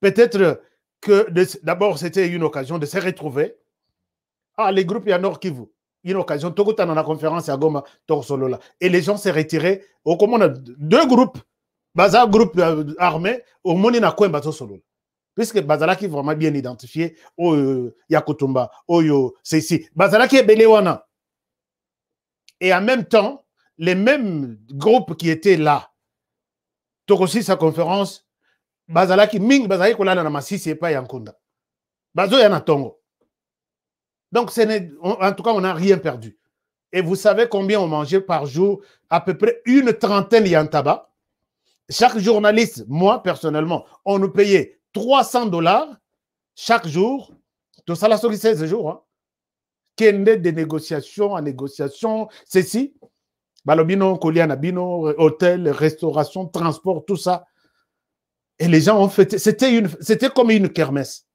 Peut-être que d'abord, c'était une occasion de se retrouver. Ah, les groupes y qui Kivu, une occasion. la conférence à Goma, Torsolola. Et les gens se retiraient. Au deux groupes, un groupe euh, armé, au Monina puisque bazalaki vraiment bien identifié au oh, euh, Yakutumba, oyo oh, ceci bazalaki est Béléwana. et en même temps les mêmes groupes qui étaient là aussi sa conférence mm. bazalaki Ming, bazalaki kolala na masisi n'est pas yankunda. Bazo na Tongo. donc en tout cas on n'a rien perdu et vous savez combien on mangeait par jour à peu près une trentaine en tabac chaque journaliste, moi personnellement, on nous payait 300 dollars chaque jour, tout ça, la 16 jours, hein, qui des négociations en négociation, ceci, balobino, bino, hôtel, restauration, transport, tout ça. Et les gens ont fait, c'était, comme une kermesse.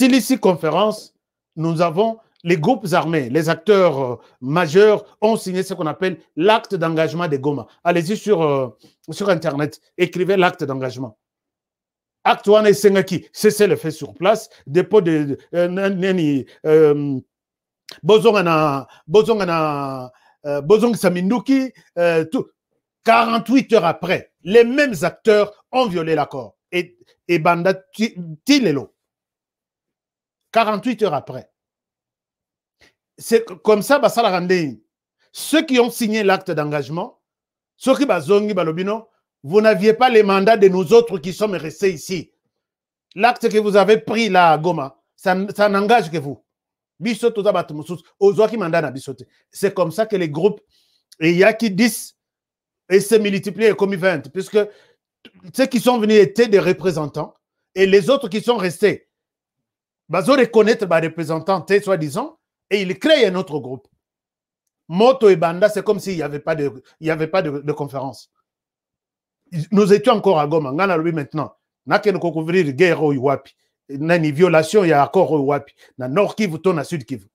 ici, conférence, nous avons les groupes armés, les acteurs euh, majeurs ont signé ce qu'on appelle l'acte d'engagement des Goma. Allez-y sur, euh, sur Internet, écrivez l'acte d'engagement acte wana c'est le fait sur place dépôt de euh, euh, bozonga na bozonga na euh, tout 48 heures après les mêmes acteurs ont violé l'accord et et banda tilelo 48 heures après c'est comme ça basala ceux qui ont signé l'acte d'engagement ceux qui bazongi balobino vous n'aviez pas les mandats de nous autres qui sommes restés ici. L'acte que vous avez pris là à Goma, ça, n'engage que vous. C'est comme ça que les groupes, et il y a qui disent, et se multiplié comme 20, puisque ceux qui sont venus étaient des représentants et les autres qui sont restés. ont reconnaître les représentants, soi-disant, et ils créent un autre groupe. Moto et Banda, c'est comme s'il n'y avait pas de, il avait pas de conférence nous étions encore à Goma, a lu maintenant. Nous avons couvrir guerre oyo wapi. une violation un accord oyo wapi. Na Nord Kivu to na Sud Kivu.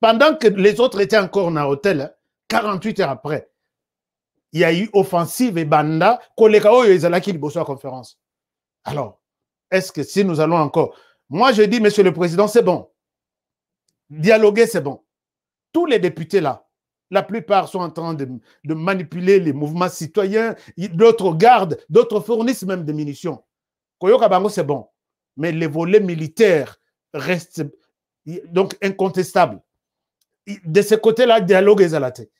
Pendant que les autres étaient encore dans l'hôtel, 48 hein, heures après, il y a eu offensive et banda, koleka oyo ezalaki conférence. Alors, est-ce que si nous allons encore... Moi, je dis, monsieur le président, c'est bon. Hmm. Dialoguer, c'est bon. Tous les députés là, la plupart sont en train de, manipuler les mouvements citoyens. D'autres gardent, d'autres fournissent même des munitions. c'est bon. Mais les volets militaires restent donc incontestables. De ce côté-là, dialogue est à tête.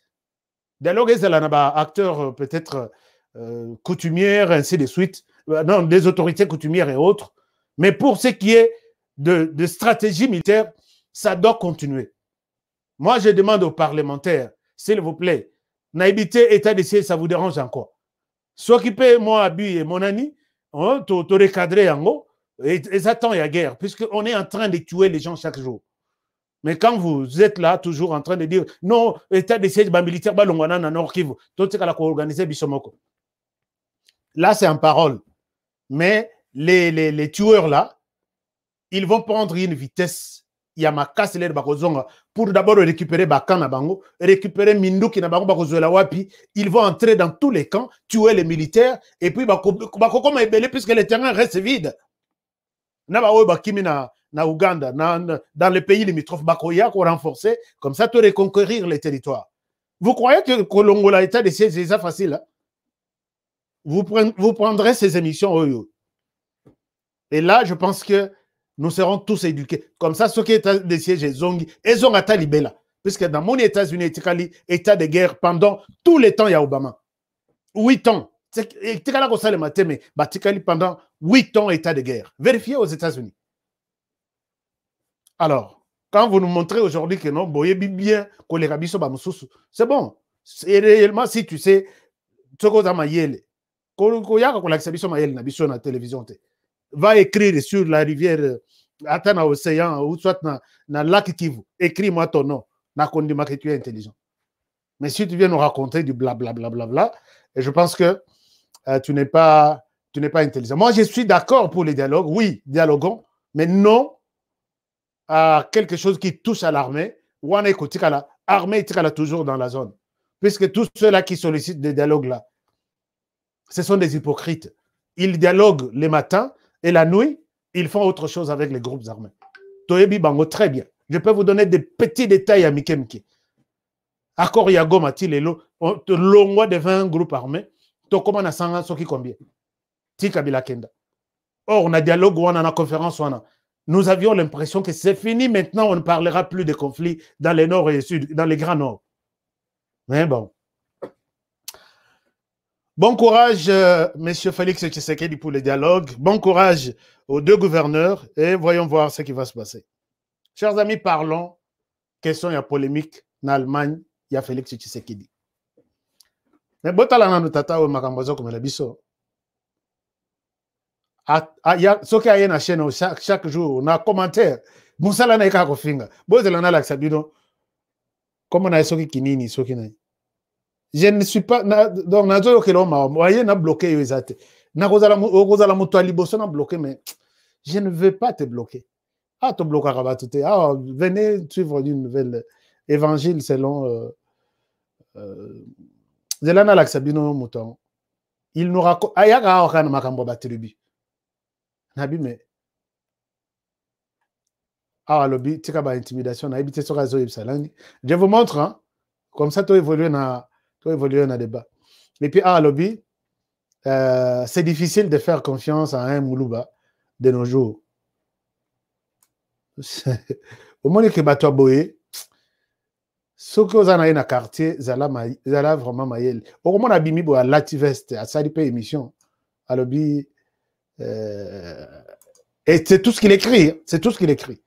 Dialogue est tête. Bah, acteurs euh, peut-être euh, coutumières, ainsi de suite. Euh, non, des autorités coutumières et autres. Mais pour ce qui est de, de stratégie militaire, ça doit continuer. Moi, je demande aux parlementaires s'il vous plaît. Naïbité, état de siège, ça vous dérange encore. S'occuper, moi, Abi et mon ami, hein, te, recadrer en haut, et, ça y a guerre, puisqu'on est en train de tuer les gens chaque jour. Mais quand vous êtes là, toujours en train de dire, non, état de siège, militaire, bah, tout ce qu'on a organisé, bisomoko. Là, c'est en parole. Mais les, les tueurs là, ils vont prendre une vitesse ya makasi bako Zonga. pour d'abord récupérer bakan bango récupérer Mindouki na bango wapi ils vont entrer dans tous les camps tuer les militaires et puis bakokoma belé puisque le terrain reste vide na baoyo bakimi na na Ouganda, dans les pays limitrophes, Bakoya, qu'on renforcer, comme ça, te reconquérir les territoires. Vous croyez que Kolongola état de ces c'est ça facile hein? vous, vous prendrez ces émissions, Et là, je pense que nous serons tous éduqués. Comme ça, ce qui est des sièges, ont un talibé là. Puisque dans mon États-Unis, état de guerre pendant tous les temps, il y a Obama. Huit ans. le matin, mais pendant huit ans, état de guerre. Vérifiez aux États-Unis. Alors, quand vous nous montrez aujourd'hui que non, bien, que les sont c'est bon. réellement, si tu sais, ce que va écrire sur la rivière euh, Atana océan ou soit dans, dans écris-moi ton nom. que tu es intelligent. Mais si tu viens nous raconter du blablabla, et je pense que euh, tu n'es pas tu n'es pas intelligent. Moi, je suis d'accord pour les dialogues. Oui, dialoguons, mais non à quelque chose qui touche à l'armée. L'armée est toujours dans la zone. Puisque tous ceux-là qui sollicitent des dialogues-là, ce sont des hypocrites. Ils dialoguent le matin et la nuit, ils font autre chose avec les groupes armés. Bango, très bien. Je peux vous donner des petits détails à Mikemki. Accord Yago Matilelo, longo un groupe armé. Tokoma na sanga soki combien? Kenda. Or, on a dialogue, on a une conférence, on a. Nous avions l'impression que c'est fini, maintenant on ne parlera plus de conflits dans le nord et le sud, dans le Grand nord. Mais bon, Bon courage, euh, Monsieur Félix Tshisekedi, pour le dialogue. Bon courage aux deux gouverneurs et voyons voir ce qui va se passer. Chers amis, parlons. Question, et polémique en Allemagne, il y a Félix Tshisekedi. Mais bon, talent nous tata ou makambozo comme le Ce qui est dans la chaîne, chaque jour, on a un commentaire. Moussala n'a pas finga. Bon, c'est l'analyse, ça Comment on a ce qui est ce qui je ne suis pas na, donc nazoyokela mawa Voyez, na bloke yo eza te okozala moto ya bosso na bloqué mais je ne veux pas te bloquer ah toblokaka ah, bato te ah venez suivre une nouvelle évangile selon euh, euh, nzela nalakisa bino il nous raconte ayaka awa kaka na makambo ah, ya na nayebi me awa alobi tika baintimidation nayebi te soki azoyebisa langi je vous montre hein, comme ça to évoluer na tout évoluer dans un débat. Et puis, à ah, euh, c'est difficile de faire confiance à un Moulouba de nos jours. Au moment que bateau boyé, ce que vous avez dans le quartier, vous allez vraiment Mayel. Au moment abimi la Lativest, à salipé émission, à lobby. Euh, et c'est tout ce qu'il écrit, hein. c'est tout ce qu'il écrit.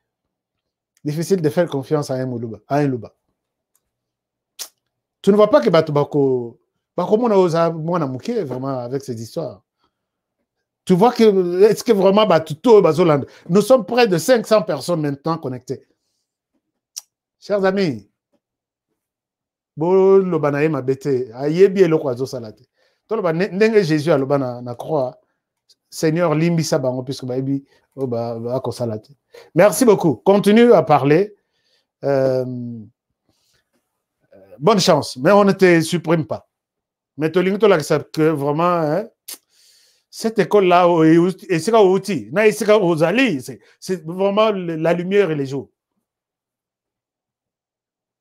Difficile de faire confiance à un Moulouba, à un luba tu ne vois pas que bato bako bakomona moi vraiment avec ces histoires tu vois que est-ce que vraiment tout au nous sommes près de 500 personnes maintenant connectées chers amis boloba na ye mabe te ayebi eloko le te toloba jésus à na, na croix seigneur sa bango puisque bayebi oyo oh, bakosala merci beaucoup continue à parler euh, bonne chance, mais on ne te supprime pas. Mais tu l'accepte que vraiment, hein. cette école-là, c'est vraiment la lumière et les jours.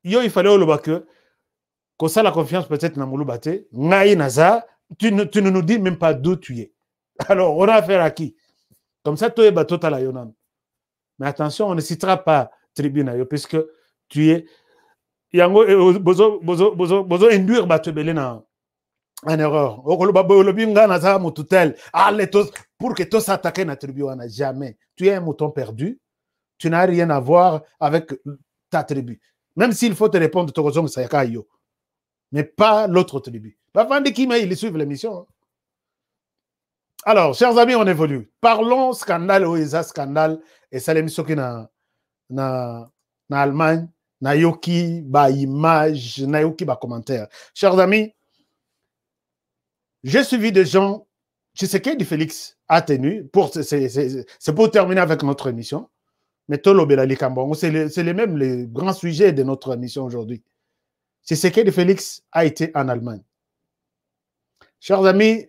il fallait que, comme ça la confiance peut-être dans le naza, tu ne, nous dis même pas d'où tu es. Alors, on a affaire à qui Comme ça, toi, bateau, la yonan. Mais attention, on ne citera pas tribune, hein, puisque tu es il eh, bozo induire un en erreur Pour que olobi n'a à motu Allez pour que na tribu jamais tu es un mouton perdu tu n'as rien à voir avec ta tribu même s'il faut te répondre tokozongisa yaka mais pas l'autre tribu bavandi kima ils suivent l'émission hein. alors chers amis on évolue parlons scandale oh, scandale, et scandale l'émission qui na, na, en allemagne nayoki ba image, nayoki ba commentaire. Chers amis, j'ai suivi des gens, du Félix a tenu, c'est pour terminer avec notre émission, mais c'est le, même, le grand sujet de notre émission aujourd'hui. de Félix a été en Allemagne. Chers amis,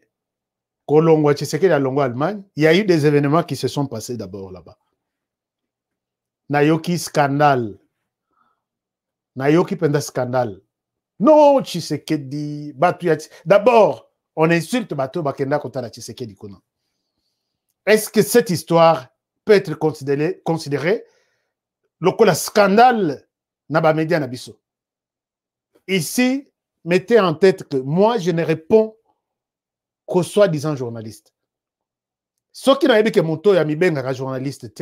Kolongwa Tshisekedi à Longo Allemagne, il y a eu des événements qui se sont passés d'abord là-bas. Nayoki scandale Nayoki penda scandale. Non, tu dis... D'abord, on insulte Bato Bakenda contre la Tshisekedi Kona. Est-ce que cette histoire peut être considérée, considérée le scandale Naba Média Nabiso? Ici, mettez en tête que moi, je ne réponds qu'aux soi-disant journalistes. Ce qui n'a pas que est un journaliste,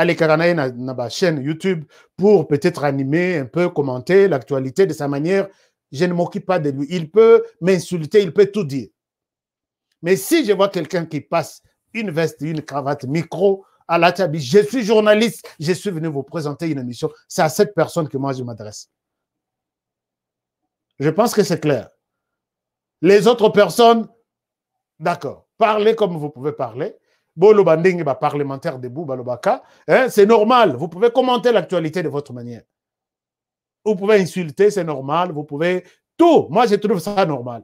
Allez Karanaï dans ma chaîne YouTube pour peut-être animer, un peu commenter l'actualité de sa manière. Je ne m'occupe pas de lui. Il peut m'insulter, il peut tout dire. Mais si je vois quelqu'un qui passe une veste, une cravate, micro à la table, je suis journaliste, je suis venu vous présenter une émission, c'est à cette personne que moi je m'adresse. Je pense que c'est clair. Les autres personnes, d'accord, parlez comme vous pouvez parler, bah, parlementaire hein, c'est normal vous pouvez commenter l'actualité de votre manière vous pouvez insulter c'est normal vous pouvez tout moi je trouve ça normal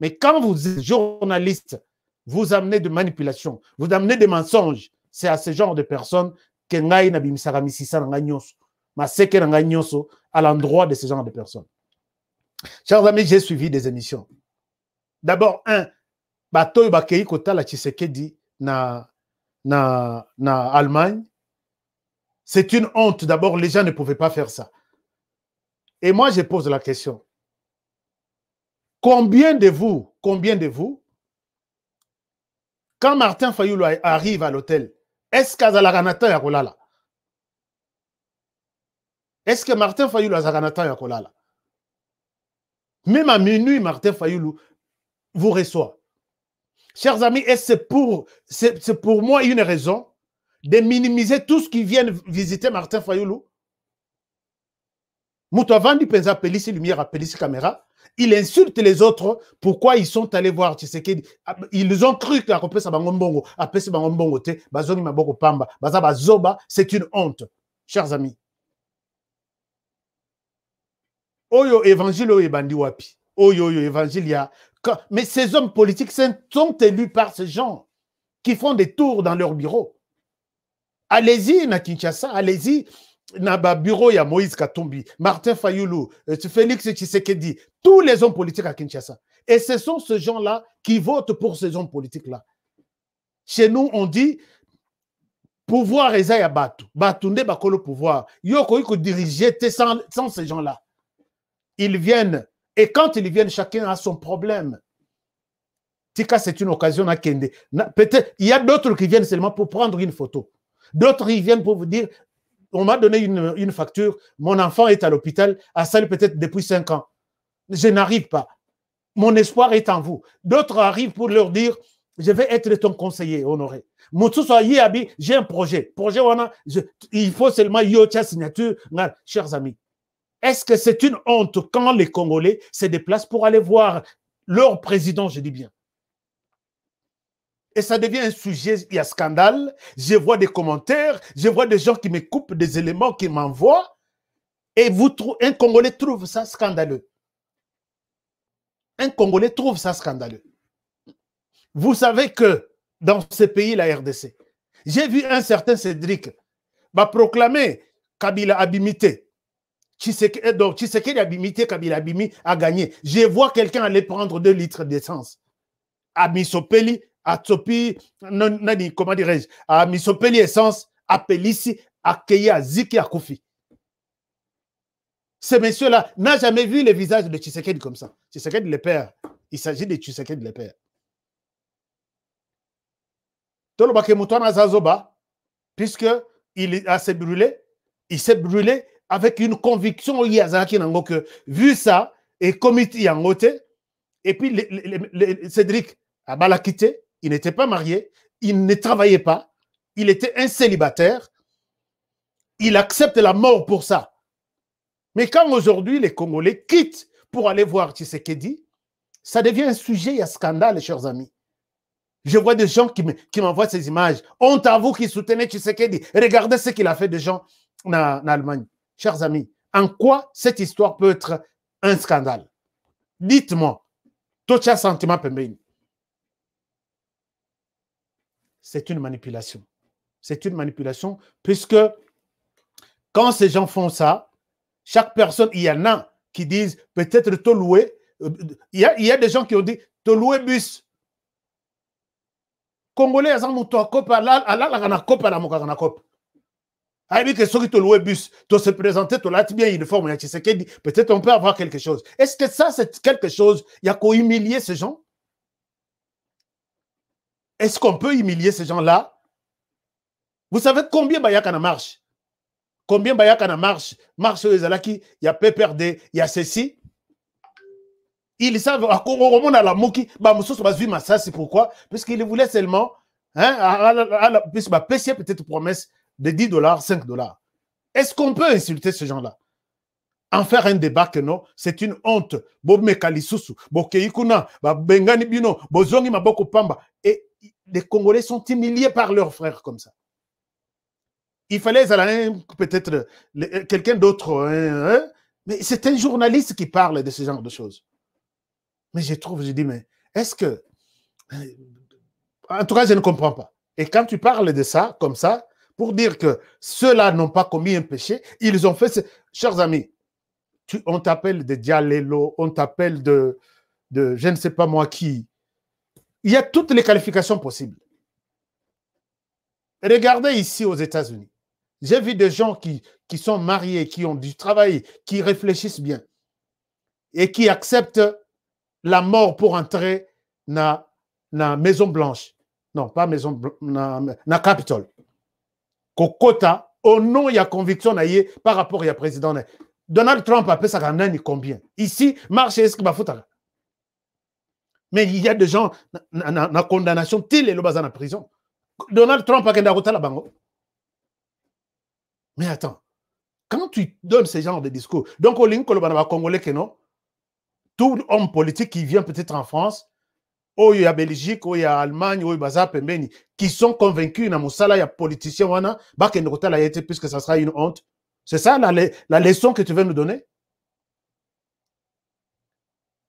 mais quand vous êtes journaliste vous amenez de manipulation vous amenez des mensonges c'est à ce genre de personnes que ngai avez mis à l'endroit de ce genre de personnes chers amis j'ai suivi des émissions d'abord un bato kota la dit na, Allemagne. C'est une honte. D'abord, les gens ne pouvaient pas faire ça. Et moi, je pose la question. Combien de vous, combien de vous, quand Martin Fayoulou arrive à l'hôtel, est-ce Est-ce que Martin Fayoulou Même à minuit, Martin Fayoulou vous reçoit chers amis, et c'est pour, c'est pour moi une raison de minimiser tout ce qui vient visiter Martin Fayoulou. Moutouavandi Penza Pelisi Lumière à Pelisi Caméra, il insulte les autres pourquoi ils sont allés voir Tshisekedi. Ah, ils ont cru qu'à Kopesa Bangombongo, à Pesi Bangombongo te, Bazoni Maboko Pamba, Bazaba Zoba, c'est une honte, chers amis. Oyo évangile oyo ebandi wapi. Oyo oyo évangile ya mais ces hommes politiques sont élus par ces gens qui font des tours dans leur bureau. Allez-y à Kinshasa, allez-y na bureau a Moïse Katumbi, Martin Fayoulou, euh, Félix Tshisekedi, tous les hommes politiques à Kinshasa. Et ce sont ces gens-là qui votent pour ces hommes politiques-là. Chez nous, on dit pouvoir eza ya bato, batunde bakolo pouvoir. Yoko yoko diriger sans ces gens-là. Ils viennent et quand ils viennent, chacun a son problème. Tika, c'est une occasion à Kende. Peut-être, il y a d'autres qui viennent seulement pour prendre une photo. D'autres, ils viennent pour vous dire, on m'a donné une, facture, mon enfant est à l'hôpital, à salle peut-être depuis cinq ans. Je n'arrive pas. Mon espoir est en vous. D'autres arrivent pour leur dire, je vais être ton conseiller honoré. j'ai un projet. Projet, il faut seulement yotia signature. Chers amis, est-ce que c'est une honte quand les Congolais se déplacent pour aller voir leur président, je dis bien et ça devient un sujet, il y a scandale, je vois des commentaires, je vois des gens qui me coupent des éléments, qui m'envoient, et vous un Congolais trouve ça scandaleux. Un Congolais trouve ça scandaleux. Vous savez que dans ce pays, la RDC, j'ai vu un certain Cédric va proclamer Kabila Abimité, euh, donc Tshiseke bimité, Kabila Abimi a gagné. Je vois quelqu'un aller prendre 2 litres d'essence. À Misopeli, à Tsopi, non, non, comment dirais-je, à Misopeli Essence, à Pelissi, à Keya, Ziki, à Koufi. Ces messieurs-là n'ont jamais vu le visage de Tshisekedi comme ça. Tshisekedi le père. Il s'agit de Tshisekedi le père. Tolobake Moutouana Zazoba, puisque il a s'est brûlé, il s'est brûlé avec une conviction que vu ça et comité angote, et puis Cédric les, Cédric a quitté, il n'était pas marié, il ne travaillait pas, il était un célibataire. Il accepte la mort pour ça. Mais quand aujourd'hui les Congolais quittent pour aller voir Tshisekedi, ça devient un sujet à scandale, chers amis. Je vois des gens qui m'envoient ces images. Honte à vous qui soutenez Tshisekedi. Regardez ce qu'il a fait des gens en Allemagne chers amis, en quoi cette histoire peut être un scandale Dites-moi, Sentiment c'est une manipulation. C'est une manipulation puisque quand ces gens font ça, chaque personne, il y en a qui disent peut-être te louer. Euh, il y, a, des gens qui ont dit te louer bus. Congolais, ils ont dit, Aïe, que ceux qui te le bus, tu se présenter, tu l'as bien uniforme, peut-être on peut avoir quelque chose. Est-ce que ça, c'est quelque chose, il y a qu'à humilier ces gens? Est-ce qu'on peut humilier ces gens-là? Vous savez combien il y a marche? Combien il y a marche? Marche aux Zalaki, il y a PPRD, il y a ceci. Ils savent, au moment on a la mouki, bah, moussous, bah, ma ça, c'est pourquoi? Parce qu'ils voulaient seulement, hein, à, à, à, peut-être promesse, de 10 dollars, 5 dollars. Est-ce qu'on peut insulter ces gens-là En faire un débat que non, c'est une honte. Et les Congolais sont humiliés par leurs frères comme ça. Il fallait peut-être euh, quelqu'un d'autre. Hein, hein. Mais c'est un journaliste qui parle de ce genre de choses. Mais je trouve, je dis, mais est-ce que. Euh, en tout cas, je ne comprends pas. Et quand tu parles de ça, comme ça, pour dire que ceux-là n'ont pas commis un péché. Ils ont fait. Ce... Chers amis, on t'appelle de Dialelo, on t'appelle de, de je ne sais pas moi qui. Il y a toutes les qualifications possibles. Regardez ici aux États-Unis. J'ai vu des gens qui, qui sont mariés, qui ont du travail, qui réfléchissent bien et qui acceptent la mort pour entrer dans la Maison Blanche. Non, pas Maison Blanche, dans la Capitole quota, au nom il y a conviction par rapport à président Donald Trump a ça a combien ici marche est-ce qu'il va foutre mais il y a des gens la condamnation til et le à en prison Donald Trump a kenda la bango mais attends quand tu donnes ce genre de discours donc au link le congolais que non tout homme politique qui vient peut-être en France il y a belgique il y a allemagne il y a qui sont convaincus y y a politicien wana bakende a ye été puisque ça sera une honte c'est ça la, la leçon que tu veux nous donner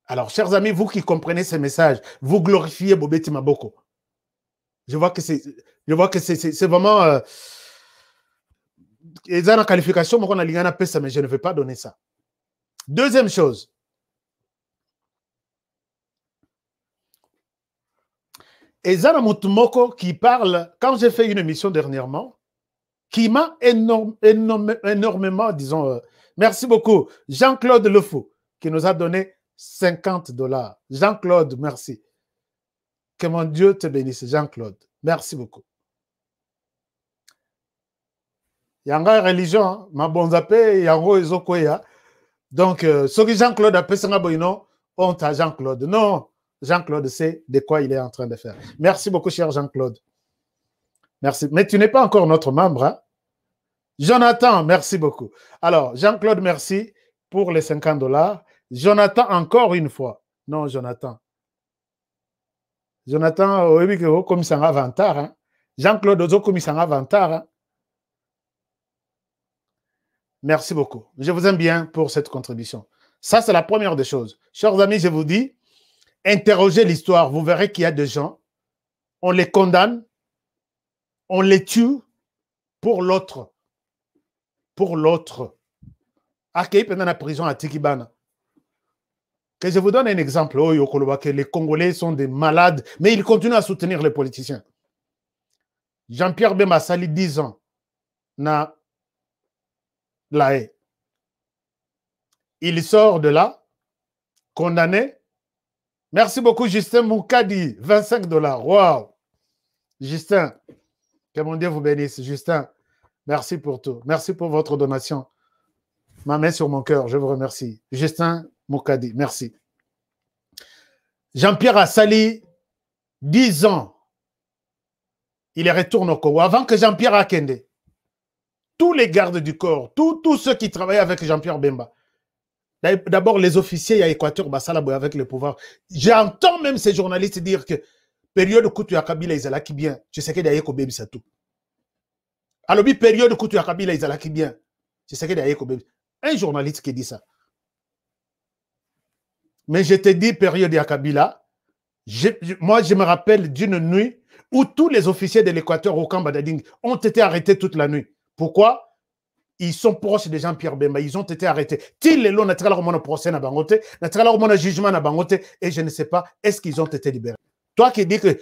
alors chers amis vous qui comprenez ces messages vous glorifiez bobeti maboko je vois que c'est je vois que c'est vraiment ils ont la qualification mais je ne vais pas donner ça deuxième chose Et Ezana Mutumoko qui parle, quand j'ai fait une émission dernièrement, qui m'a énormément, disons, euh, merci beaucoup, Jean-Claude Lefou, qui nous a donné 50 dollars. Jean-Claude, merci. Que mon Dieu te bénisse, Jean-Claude. Merci beaucoup. une religion, hein. ma bonne a yango ezokoya. Donc, ce euh, que Jean-Claude a fait, honte à Jean-Claude. Non, Jean-Claude sait de quoi il est en train de faire. Merci beaucoup, cher Jean-Claude. Merci. Mais tu n'es pas encore notre membre. Hein? Jonathan, merci beaucoup. Alors, Jean-Claude, merci pour les 50 dollars. Jonathan, encore une fois. Non, Jonathan. Jonathan, oh, oh, comme ça va hein? Jean-Claude comme ça va hein? Merci beaucoup. Je vous aime bien pour cette contribution. Ça, c'est la première des choses. Chers amis, je vous dis, Interrogez l'histoire, vous verrez qu'il y a des gens, on les condamne, on les tue pour l'autre. Pour l'autre. est pendant la prison à Tikibana. Que je vous donne un exemple, oh, que les Congolais sont des malades, mais ils continuent à soutenir les politiciens. Jean-Pierre Bemassali, 10 ans, na la Il sort de là, condamné, Merci beaucoup, Justin Moukadi. 25 dollars. waouh Justin, que mon Dieu vous bénisse. Justin, merci pour tout. Merci pour votre donation. Ma main sur mon cœur, je vous remercie. Justin Moukadi, merci. Jean-Pierre Assali, 10 ans. Il est retourné au Congo. Avant que Jean-Pierre Akende, tous les gardes du corps, tous ceux qui travaillaient avec Jean-Pierre Bemba, D'abord, les officiers à Équateur, Bassalabo, avec le pouvoir. J'entends même ces journalistes dire que période Koutou à Kabila, ils allaient bien. Je sais que d'ailleurs, Kobe, c'est tout. Alors, période Koutou à Kabila, ils allaient bien. Je sais que d'ailleurs, Un journaliste qui dit ça. Mais je te dis, période à Kabila, moi, je me rappelle d'une nuit où tous les officiers de l'Équateur au camp Badading ont été arrêtés toute la nuit. Pourquoi ils sont proches de Jean-Pierre Bemba, ils ont été arrêtés. Til ont l'on a mon procès na bangote, na mon jugement na bangote, et je ne sais pas, est-ce qu'ils ont été libérés? Toi qui dis que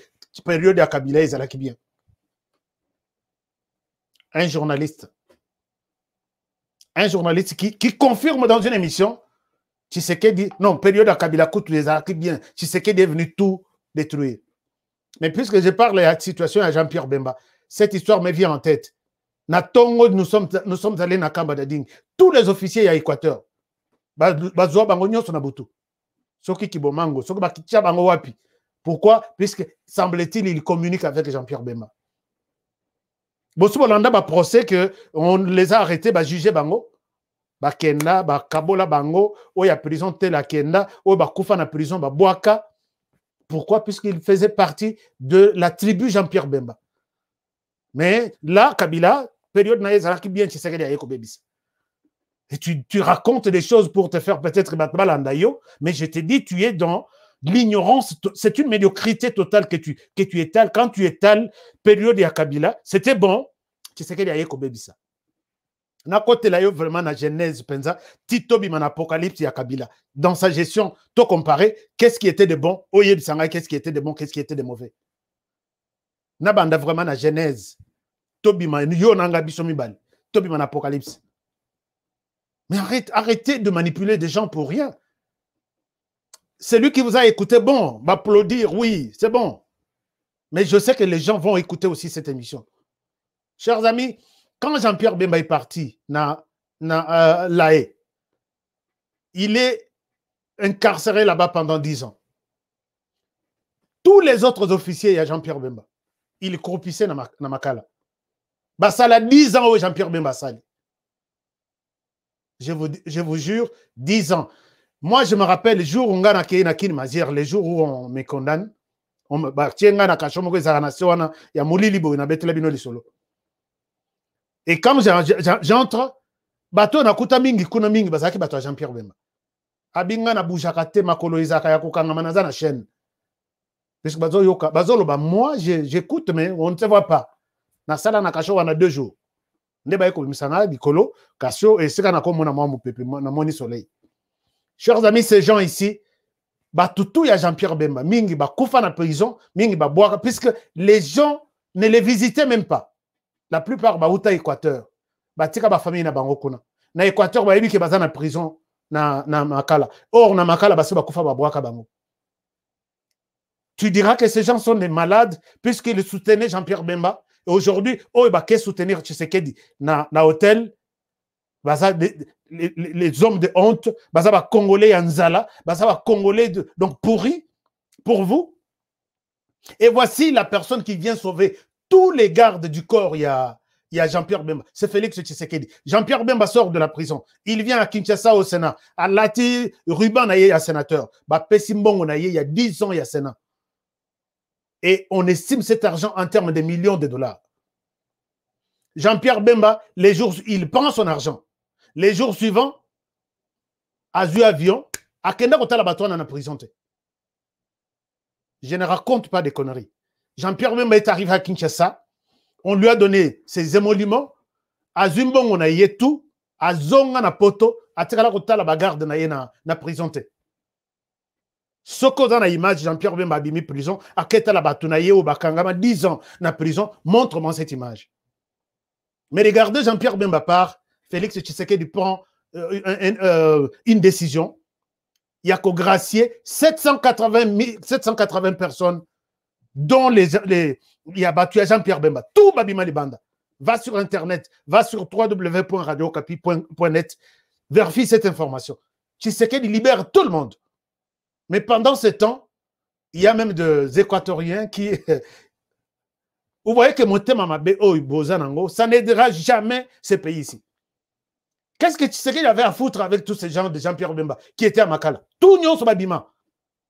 période de Kabila, ils allaient bien. Un journaliste, un journaliste qui, qui confirme dans une émission, que dit, non, période à Kabila, coûte les Arakites bien, Tshisekedi est venu tout détruire. Mais puisque je parle de la situation à Jean-Pierre Bemba, cette histoire me vient en tête. Natongo, nous sommes, nous sommes allés à ding. Tous les officiers à Équateur. Bazoa bango nyonso na butu. Soki kibomango, soki bakitia bango wapi. Pourquoi Puisque, semble-t-il, il communique avec Jean-Pierre Bema. Bosso Bolanda ba procès que on les a arrêtés, ba jugé bango. Ba kenda, ba kabola bango, oya prison tel la kenda, oya ba kufa na prison ba boaka. Pourquoi Puisqu'il faisait partie de la tribu Jean-Pierre Bemba. Mais là, Kabila, période qui bien chez aye kobebisa et tu, tu, racontes des choses pour te faire peut-être battre d'ailleurs. mais je te dis, tu es dans l'ignorance, c'est une médiocrité totale que tu, que tu étales. Quand tu étales, période à Kabila, c'était bon, tu sais qu'il y a ça. Na côté vraiment na genèse penza Tito biman apocalypse Yakabila. Kabila dans sa gestion toi comparé qu'est-ce qui était de bon oyebisanga qu'est-ce qui était de bon qu'est-ce qui était de mauvais Na vraiment na genèse tobima yo apocalypse mais arrêtez de manipuler des gens pour rien celui qui vous a écouté bon m'applaudir oui c'est bon mais je sais que les gens vont écouter aussi cette émission chers amis quand Jean-Pierre Bemba est parti na na euh, eh, il est incarcéré là-bas pendant 10 ans tous les autres officiers, il y a Jean-Pierre Bemba. Il croupissait dans Makala basala 10 ans oyo jean-pierre bemba asali je vous, je vous jure 10 ans moi je me rappelle jour où on nakei na kini maziere le jour où on me condamne batie nga na kasho moko za na se ya molili boye nabetela bino lisolo et quand j'entre bato nakuta mingi kuna mingi bazalaki bato jean-pierre bemba abinga nabujaka te makolo ezalaka ya kokangama naza na chaîne puisque loba moi j'écoute mais on ne se voit pas na sala na kasho wana deux jours nde baye kobimisa nga likolo kasho esika na komona mwa na moni soleil chers amis ces gens ici batutu ya jean-pierre bemba mingi kufa na prison mingi boire, puisque les gens ne les visitaient même pas la plupart bauta équateur batika famille na bango kuna na équateur bayebi ke baza na prison na, na makala or na makala basi ba boire bango tu diras que ces gens sont des malades puisqu'ils soutenaient jean-pierre bemba Aujourd'hui, oh, va quest soutenir Tshisekedi? Dans l'hôtel, les, hommes de honte, les va congolais en Zala, va congolais de, donc pourri pour vous. Et voici la personne qui vient sauver tous les gardes du corps. Il y a, y a Jean-Pierre Bemba. C'est Félix Tshisekedi. Jean-Pierre Bemba sort de la prison. Il vient à Kinshasa au Sénat. À Lati, Ruban, il y a sénateur. il y a 10 ans, il y a Sénat et on estime cet argent en termes de millions de dollars. Jean-Pierre Bemba, les jours, il prend son argent. Les jours suivants, à avion à kotala la a na prison présenté. je ne raconte pas des conneries jean-pierre bemba est arrivé à kinshasa on lui a donné ses émoluments on a na tout. À azonga na poto atikala kotala bagarde na la na, na Soko dans image jean-pierre bemba en prison à la Batunaye ou bakangama 10 ans la prison montre moi cette image mais regardez jean-pierre bemba part félix tshisekedi prend euh, euh, une décision il y a qu'au gracier 780, personnes dont les, il a battu à Jean-Pierre Bemba tout babima libanda va sur internet va sur www.radiocapi.net vérifie cette information Tshisekedi libère tout le monde mais pendant ce temps, il y a même des Équatoriens qui. Vous voyez que Motema Mabe Nango, ça n'aidera jamais ce pays-ci. Qu'est-ce que tu sais qu'il avait à foutre avec tous ces gens de Jean-Pierre Bemba qui étaient à Makala Tout son Babima.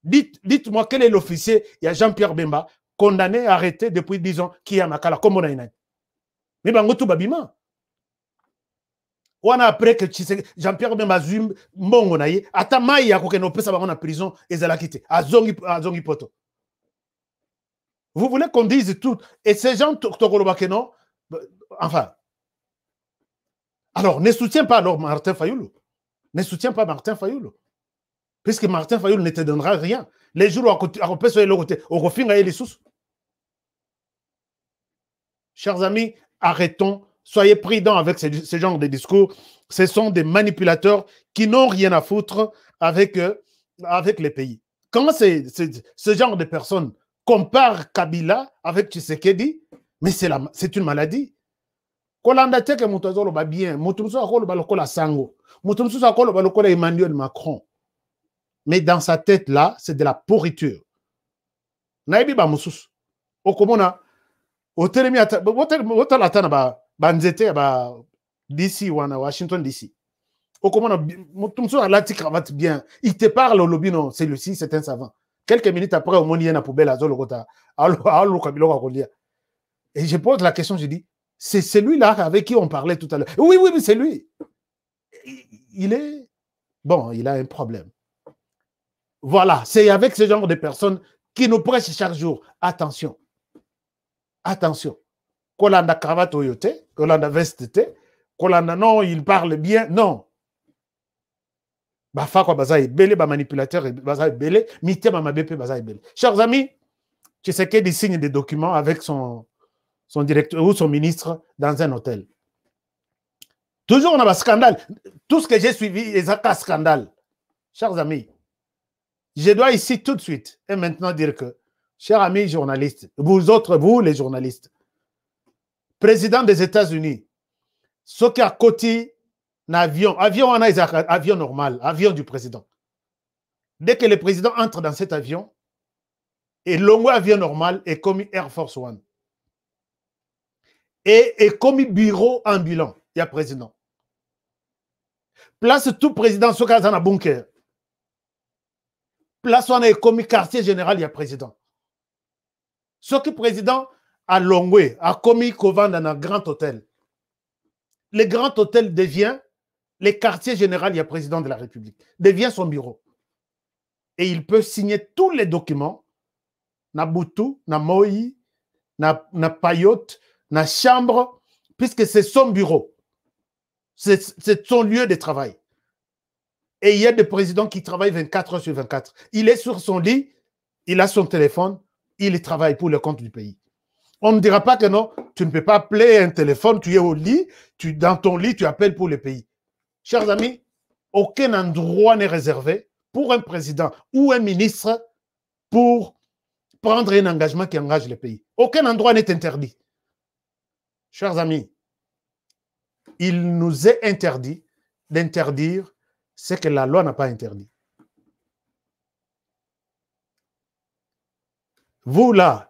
Dites-moi quel est l'officier, il y a Jean-Pierre Bemba, condamné, arrêté depuis 10 ans, qui est à Makala, comme on a Mais Bango tout Babima wana après que Jean-Pierre même azwi mbongo na ye ata mai ya kokende opesa bango na prison ezala te azongi azongi poto vous voulez qu'on dise tout et ces gens non enfin alors ne soutiens pas alors Martin Fayoulou ne soutiens pas Martin Fayoulou puisque Martin Fayoulou ne te donnera rien les jours où akopesa côté, on te okofinga les sous. chers amis arrêtons Soyez prudents avec ce, ce, genre de discours. Ce sont des manipulateurs qui n'ont rien à foutre avec, euh, avec les pays. Quand ces ce genre de personnes compare Kabila avec Tshisekedi, mais c'est une maladie. kolanda que moto va bien moto mosusu akoloba lokola sango moto mosusu akoloba lokola emmanuel macron mais dans sa tête là c'est de la pourriture ba musu okomona otelemi otala ata ba banzete ba dc washington dc okomona l'article alati cravate bien il te parle au lobby, non celui-ci c'est un savant quelques minutes après au ye na alors Alors, le biloko ya dit. et je pose la question je dis c'est celui-là avec qui on parlait tout à l'heure oui oui mais c'est lui il est bon il a un problème voilà c'est avec ce genre de personnes qui nous prêchent chaque jour attention attention cravate Rolanda Vesteté. Kolanda non, il parle bien, non. Bafa quoi, baza e belé, ba manipulateur, e, e belé, mité ma belé. Chers amis, sais qu'il signe des documents avec son, son directeur ou son ministre dans un hôtel. Toujours on a un scandale. Tout ce que j'ai suivi, est un scandale. Chers amis, je dois ici tout de suite et maintenant dire que, chers amis journalistes, vous autres, vous les journalistes, Président des États-Unis, ce qui côté coté avion avion avion normal avion du président dès que le président entre dans cet avion et et' avion normal est commis air force one et commis bureau ambulant Il y a président place tout président qui dans un bunker place on a commis quartier général Il y a président Ce est président à Longwe, à Komi dans un grand hôtel. Le grand hôtel devient le quartier général du président de la République, devient son bureau. Et il peut signer tous les documents, na Boutou, na Moï, Chambre, puisque c'est son bureau. C'est son lieu de travail. Et il y a des présidents qui travaillent 24 heures sur 24. Il est sur son lit, il a son téléphone, il travaille pour le compte du pays. On ne dira pas que non, tu ne peux pas appeler un téléphone, tu es au lit, tu, dans ton lit, tu appelles pour le pays. Chers amis, aucun endroit n'est réservé pour un président ou un ministre pour prendre un engagement qui engage le pays. Aucun endroit n'est interdit. Chers amis, il nous est interdit d'interdire ce que la loi n'a pas interdit. Vous là,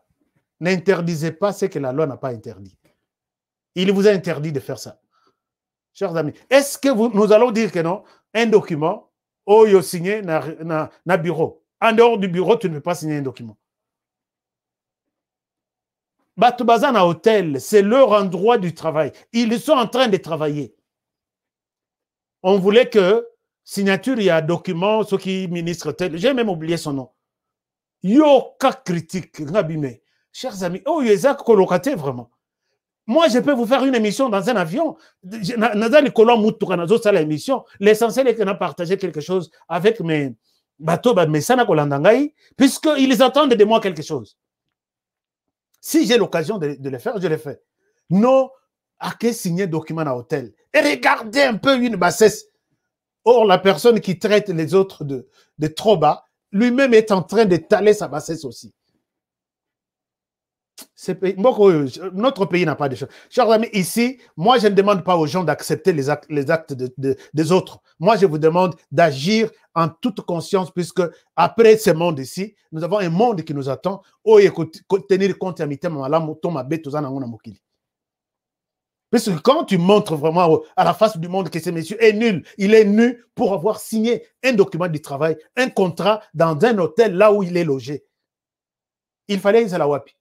N'interdisez pas ce que la loi n'a pas interdit. Il vous a interdit de faire ça. Chers amis, est-ce que vous, nous allons dire que non Un document, oh, il signé na, na, bureau. En dehors du bureau, tu ne peux pas signer un document. Batubazan à hôtel, c'est leur endroit du travail. Ils sont en train de travailler. On voulait que signature, il y a document, ceux qui ministre tel. J'ai même oublié son nom. Yoka critique, Ngabime. Chers amis, oh, Isaac vraiment. Moi, je peux vous faire une émission dans un avion. émission L'essentiel est qu'on a partagé quelque chose avec mes bateaux, bah, mes ils puisqu'ils attendent de moi quelque chose. Si j'ai l'occasion de, le faire, je le fais. Non, à que signer document à l'hôtel Et regardez un peu une bassesse. Or, la personne qui traite les autres de, de trop bas, lui-même est en train d'étaler sa bassesse aussi. Euh, notre pays n'a pas de choses. Chers amis, ici, moi, je ne demande pas aux gens d'accepter les actes, des autres. Moi, je vous demande d'agir en toute conscience, puisque après ce monde ici, nous avons un monde qui nous attend. Oh, tenir compte Puisque quand tu montres vraiment à la face du monde que ce monsieur est nul, il est nu pour avoir signé un document de travail, un contrat dans un hôtel là où il est logé. Il fallait Wapi.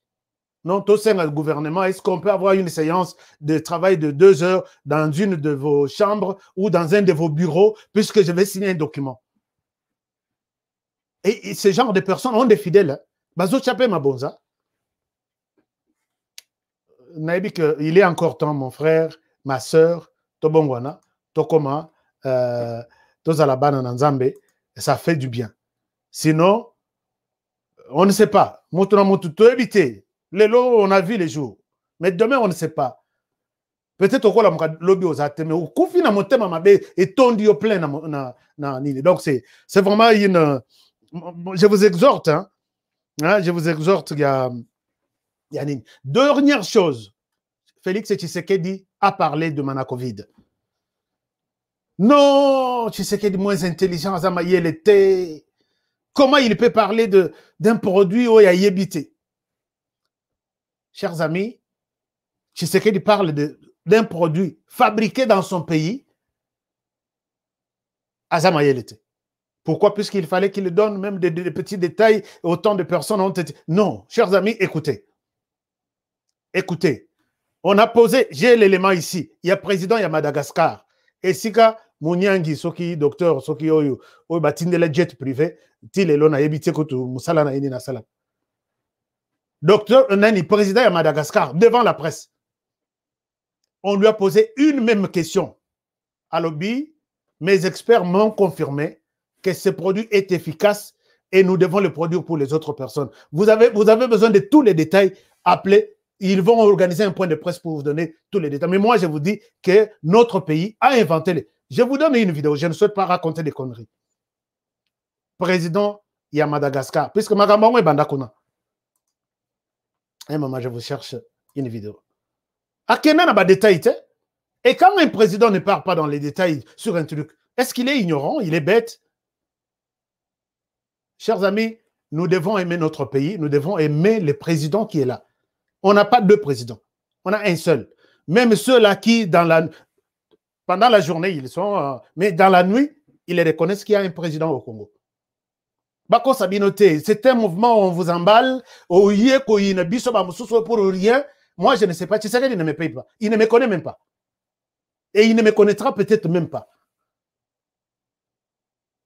Non, tous le gouvernement. Est-ce qu'on peut avoir une séance de travail de deux heures dans une de vos chambres ou dans un de vos bureaux, puisque je vais signer un document? Et, ce genre de personnes ont des fidèles. Hein. il est encore temps, mon frère, ma soeur, Tobongwana, Tokoma, euh, Tozalabana Nanzambe, ça fait du bien. Sinon, on ne sait pas. tout éviter. Les lots, on a vu les jours. Mais demain, on ne sait pas. Peut-être qu'au va lobby aux mais au conflit na motema mabe et au plein na na Donc c'est vraiment une euh, je vous exhorte hein. hein, je vous exhorte il y a Dernière chose, Félix Tshisekedi a parlé de mana Covid. Non, Tshisekedi moins intelligent, était. Comment il peut parler d'un produit où il y a yébité chers amis, sais qu'il parle d'un produit fabriqué dans son pays, Azamayelete. Pourquoi Puisqu'il fallait qu'il donne même des, petits détails, autant de personnes ont été... Non, chers amis, écoutez. Écoutez. On a posé, j'ai l'élément ici. Il y a président, il y a Madagascar. Et Sika Mouniangi, Soki, docteur, Soki Oyo, Oyo, la jet privé, Tile, a Ebite, Koutou, Moussala, na sala docteur Nani, président à Madagascar, devant la presse, on lui a posé une même question. À mes experts m'ont confirmé que ce produit est efficace et nous devons le produire pour les autres personnes. Vous avez, vous avez besoin de tous les détails. Appelez, ils vont organiser un point de presse pour vous donner tous les détails. Mais moi, je vous dis que notre pays a inventé les... Je vous donne une vidéo, je ne souhaite pas raconter des conneries. Président, il y a Madagascar, puisque Magambango est bandakona un moment, je vous cherche une vidéo. n'a pas de détails. Et quand un président ne part pas dans les détails sur un truc, est-ce qu'il est ignorant Il est bête Chers amis, nous devons aimer notre pays, nous devons aimer le président qui est là. On n'a pas deux présidents, on a un seul. Même ceux-là qui, dans la, pendant la journée, ils sont. Euh, mais dans la nuit, ils reconnaissent qu'il y a un président au Congo bako C'est un mouvement où on vous emballe, où il y a pour rien. Moi, je ne sais pas. qu'il ne me paye pas. Il ne me connaît même pas. Et il ne me connaîtra peut-être même pas.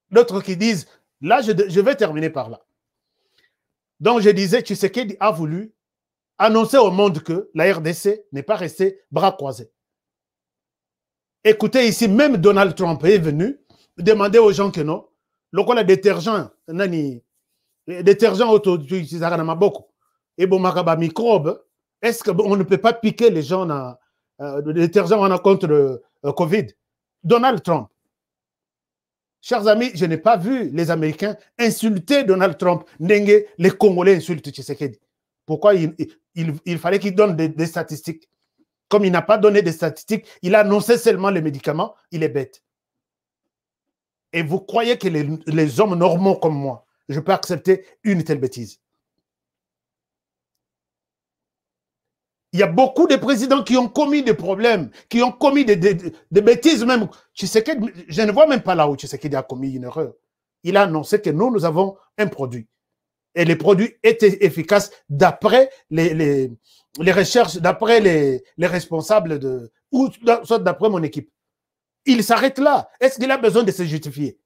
D'autres qui disent, là, je, je, vais terminer par là. Donc, je disais, tu qu'il a voulu annoncer au monde que la RDC n'est pas restée bras croisés. Écoutez, ici, même Donald Trump est venu demander aux gens que non, lokola détergent nani détergent, auto et na maboko ebomaka microbes, est ce qu'on ne peut pas piquer les gens na euh, contre le euh, covid donald trump chers amis je n'ai pas vu les américains insulter donald trump les congolais insultent tshisekedi pourquoi il, fallait qu'il donne des, statistiques comme il n'a pas donné des statistiques, il a annoncé seulement les médicaments, il est bête et vous croyez que les, hommes normaux comme moi, je peux accepter une telle bêtise. Il y a beaucoup de présidents qui ont commis des problèmes, qui ont commis des, bêtises même. que je ne vois même pas là où Tshisekedi a commis une erreur. Il a annoncé que nous, nous avons un produit. Et le produit était efficace d'après les, recherches, d'après les, responsables, de, ou soit d'après mon équipe. Il s'arrête là. Est-ce qu'il a besoin de se justifier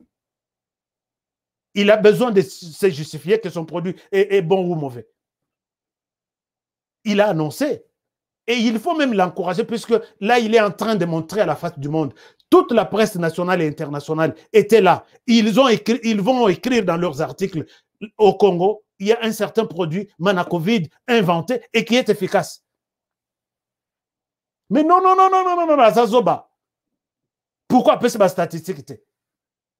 Il a besoin de se justifier que son produit est, bon ou mauvais. Il a annoncé. Et il faut même l'encourager puisque là, il est en train de montrer à la face du monde. Toute la presse nationale et internationale était là. Ils, ont écrit, ils vont écrire dans leurs articles au Congo, il y a un certain produit, Manacovid, inventé et qui est efficace. Mais non, non, non, non, non, non, non, Zazoba. Pourquoi c'est ma statistique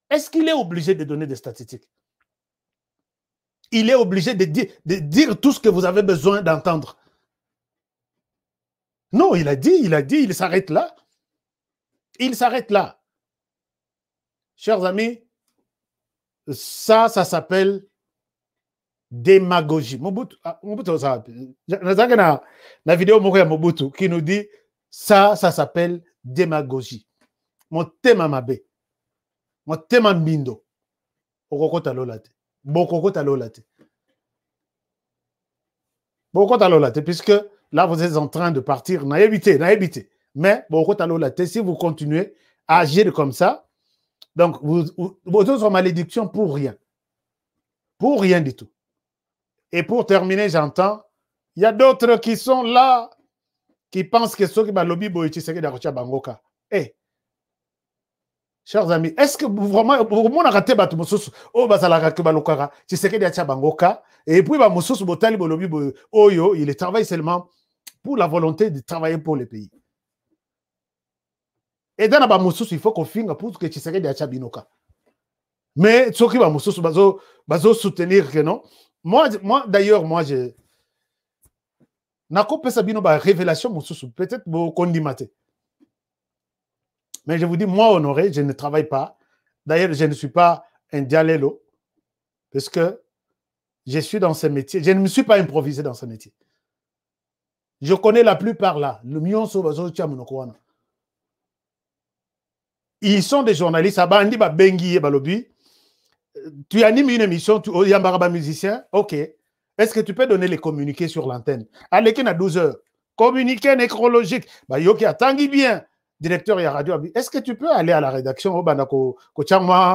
Est-ce qu'il est obligé de donner des statistiques Il est obligé de dire, tout ce que vous avez besoin d'entendre. Non, il a dit, il a dit, il s'arrête là. Il s'arrête là. Chers amis, ça, ça s'appelle démagogie. Mobutu, ah, Mobutu, ça, la vidéo Mobutu qui nous dit ça, ça s'appelle démagogie motema mabe motema mbindo okokota lola te bokokota lola te bokokota lola te puisque là vous êtes en train de partir na évité na mais bokokota lola si vous continuez à agir comme ça donc vous vous êtes en malédiction pour rien pour rien du tout et pour terminer j'entends il y a d'autres qui sont là qui pensent que ce qui balobi boyeti c'est que bangoka eh chers amis est-ce que vraiment que vous avez dit, que vous avez et puis bah, botali bolobi yo il travaille seulement pour la volonté de travailler pour le pays la dit que il faut finisse pour vous que que binoka mais que soutenir que non moi, moi d'ailleurs moi je sa bino une révélation, peut-être beaucoup mais je vous dis, moi, Honoré, je ne travaille pas. D'ailleurs, je ne suis pas un dialélo parce que je suis dans ce métier. Je ne me suis pas improvisé dans ce métier. Je connais la plupart là. Le Ils sont des journalistes. Tu animes une émission, tu es oh, musicien. Ok. Est-ce que tu peux donner les communiqués sur l'antenne? Allez, y a 12 heures. Communiqué nécrologique. Bah, yoki, tangi bien directeur à radio est-ce que tu peux aller à la rédaction au ko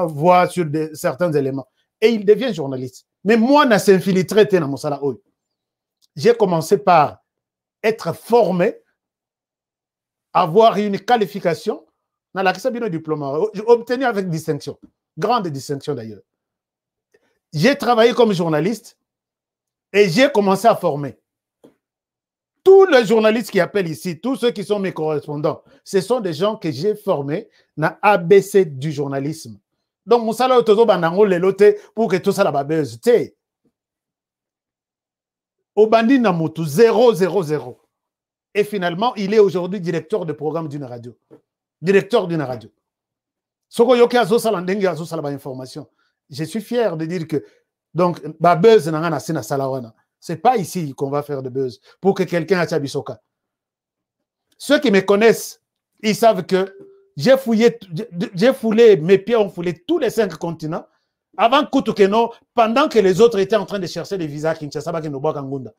voir sur certains éléments et il devient journaliste mais moi je suis dans dans mon j'ai commencé par être formé avoir une qualification dans diplôme euh, obtenu avec distinction grande distinction d'ailleurs j'ai travaillé comme journaliste et j'ai commencé à former tous les journalistes qui appellent ici, tous ceux qui sont mes correspondants, ce sont des gens que j'ai formés dans ABC du journalisme. Donc, mon salaire est banango pour que tout ça la babeuse. Obandi na 0, 0, 0. Et finalement, il est aujourd'hui directeur de programme d'une radio. Directeur d'une radio. Soko que information. Je suis fier de dire que, donc, babeuse n'a rien à salawana. C'est pas ici qu'on va faire de buzz pour que quelqu'un un Chabisoka. Ceux qui me connaissent, ils savent que j'ai fouillé, j'ai foulé, mes pieds ont foulé tous les cinq continents avant Koutoukeno, pendant que les autres étaient en train de chercher les visas à Kinshasa, Kangunda.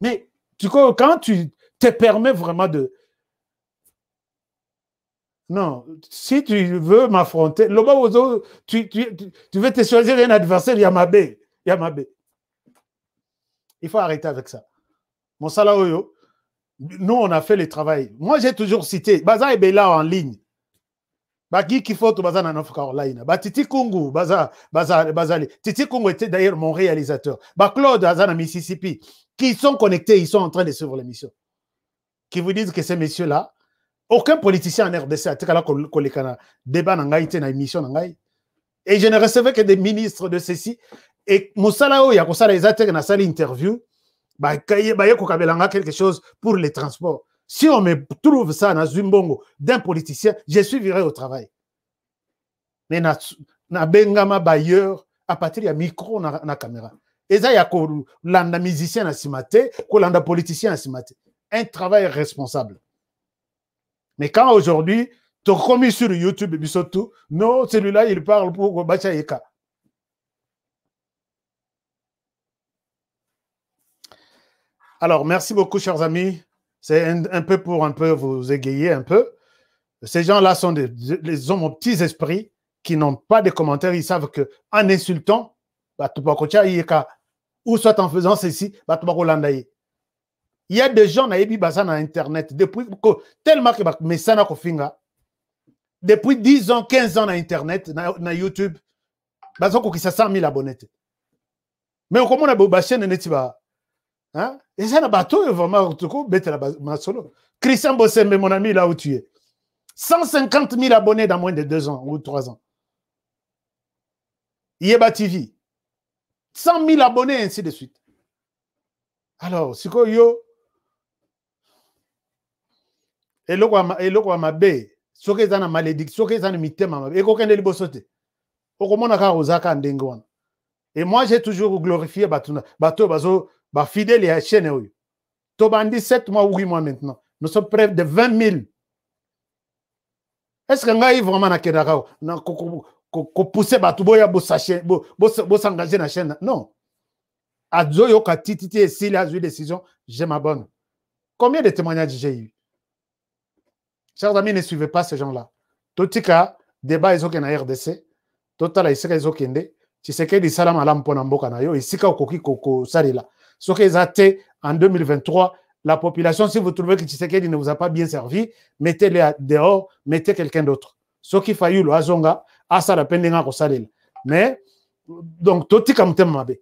Mais tu, quand tu te permets vraiment de. Non, si tu veux m'affronter, tu, tu, veux te choisir un adversaire, Yamabe. Yamabe. Il faut arrêter avec ça. Mon salaoyo, nous, on a fait le travail. Moi, j'ai toujours cité, Baza et Bela en ligne. Baki tout Baza North Carolina. Bah, Titi Kungu, Baza, Baza, Baza. Titi Kungu était d'ailleurs mon réalisateur. Bah, Claude, Baza Mississippi. Qui sont connectés, ils sont en train de suivre l'émission. Qui vous disent que ces messieurs-là, aucun politicien en RDC a débat dans l'émission. Et je ne recevais que des ministres de ceci et Moussalao, il ya kosala une na nasali interview bayekoka belanga quelque chose pour les transports si on me trouve ça na zimbongo d'un politicien je suivrai au travail Mais na Bengama bailleur à partir ya micro na, na caméra eza ya landa musicien na simaté ko landa politicien na simaté un travail responsable mais quand aujourd'hui tu commis sur youtube biso tout non celui-là il parle pour bacha Alors, merci beaucoup, chers amis. C'est un, peu pour un peu vous égayer un peu. Ces gens-là sont des, hommes aux petits esprits qui n'ont pas de commentaires. Ils savent que en insultant, bah, ou soit en faisant ceci, bah, il y a des gens qui ont sur Internet depuis tellement que bah, depuis 10 ans, 15 ans sur Internet, sur YouTube, ils ont 100 000 abonnés. Mais on a une chaîne Hein? eza tout coup. Mais vraiment la masolo christian bosembe mon ami là où tu es 150 000 abonnés dans moins de deux ans ou trois ans yeba tv 100 000 abonnés ainsi de suite alors quoi yo Et ma ya mabe soki eza na malédiction soki eza na mitema mabe ekokende liboso te okomona kaka oza kaka ndenge wana et moi j'ai toujours glorifié bateau, bato bazo bah, fidèle ya chaîne to bandi 7 mois ou 8 mois maintenant. Nous sommes près de 20 000. Est-ce que nous avons vraiment na Kedakao? Na ko pousser tout boya bo sachet bo bo s'engager na chaîne. Non. Adzo yo ka tititi et s'il a eu décision, je m'abonne. Combien de témoignages j'ai eu? Chers amis, ne suivez pas ces gens-là. Totika, débat ils ont na RDC, totala tu sais que di salam alam pona mboka na yo, isika okoki kokosalela. Ce qu'ils ont en 2023, la population, si vous trouvez que Tshisekedi ne vous a pas bien servi, mettez-le dehors, mettez quelqu'un d'autre. Ce qui faillit le Azonga, à ça la peine Mais, donc, Toti Kamtemabe.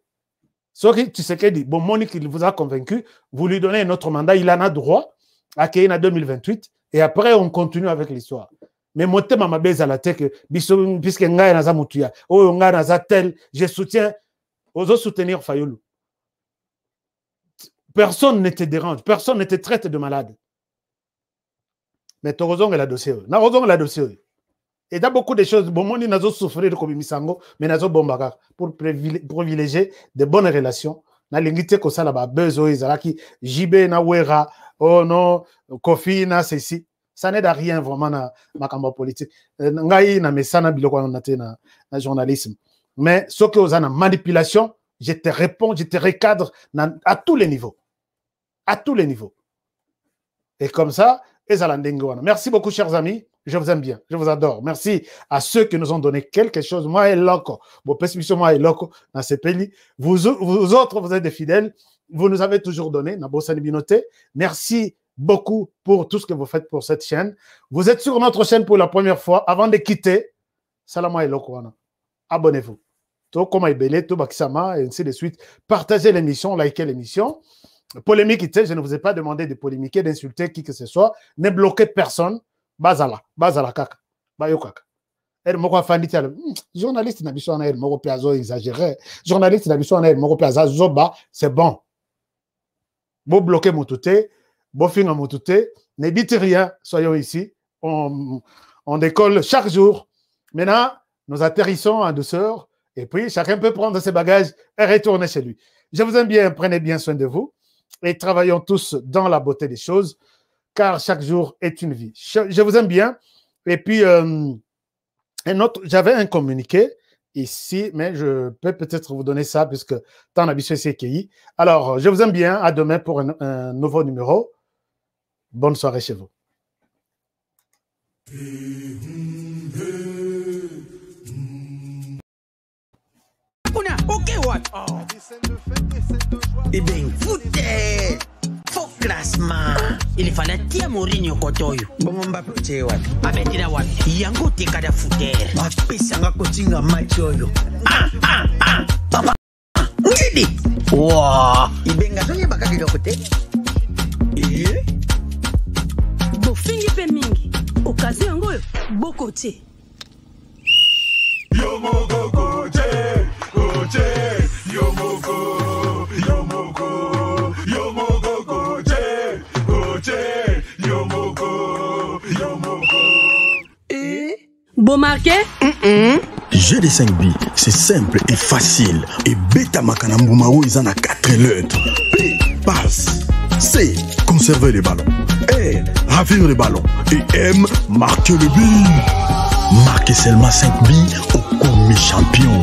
Ce qui Tshisekedi, bon, Monique, il vous a convaincu, vous lui donnez un autre mandat, il en a droit, à en 2028, et après, on continue avec l'histoire. Mais mon thème m'a à la tête que, puisque je soutiens, soutenir Fayoulou. Personne ne te dérange, personne ne te traite de malade. Mais Torozong est la dossier. Narozong est la dossier. Et a beaucoup de choses, bon, on a souffrir comme Misango, mais on a bombaka pour privilégier de bonnes relations. Na lingite ko sala ba bezo oh, izalaki jibe na wera oh non kofi na ceci ça n'aide à rien vraiment na makamba politique euh, ngai na mesana biloko na te na journalisme mais ce que aux manipulation je te réponds je te recadre à tous les niveaux à tous les niveaux. Et comme ça, Merci beaucoup, chers amis. Je vous aime bien. Je vous adore. Merci à ceux qui nous ont donné quelque chose. Moi loco. moi pays. Vous, vous autres, vous êtes des fidèles. Vous nous avez toujours donné. Merci beaucoup pour tout ce que vous faites pour cette chaîne. Vous êtes sur notre chaîne pour la première fois. Avant de quitter, salam alaikum, Abonnez-vous. Tout comme et ainsi de suite. Partagez l'émission, likez l'émission polémique je ne vous ai pas demandé de polémiquer, d'insulter qui que ce soit, ne bloquez personne. Bazala, bazala kaka, bayo kaka. Elle moko afandi hum, journaliste na biso na moko piazo exagéré. Journaliste na biso na moko piazo zoba, c'est bon. Beau bloquer mon touté, bo finga mon touté, n'ébite rien, soyons ici. On, on décolle chaque jour. Maintenant, nous atterrissons en douceur et puis chacun peut prendre ses bagages et retourner chez lui. Je vous aime bien, prenez bien soin de vous et travaillons tous dans la beauté des choses, car chaque jour est une vie. Je vous aime bien. Et puis, euh, j'avais un communiqué ici, mais je peux peut-être vous donner ça puisque tant c'est qui Alors, je vous aime bien. À demain pour un nouveau numéro. Bonne soirée chez vous. Mmh. droite. Oh. Eh ben, foutez! Fuck classement! ilifana tia morinyo kote oyo bongo mbapete wapi abetela ah, wapi yango tekada futere bapesanga ah, kotinga mati oyo ah, ah, ah, papa ndidi wa ibenga eh zoyebaka biloko te e eh? bofingi mpe mingi okazio yango oyo boko te yo mokoko et Bon marqué mm Jeu de 5 billes, c'est simple et facile. Et bêta makanambuma ils en a 4 lettres. P, passe. C, conserver les ballons. E ravir les ballons. Et M, marquer le but. Marquez seulement 5 billes au commis champion.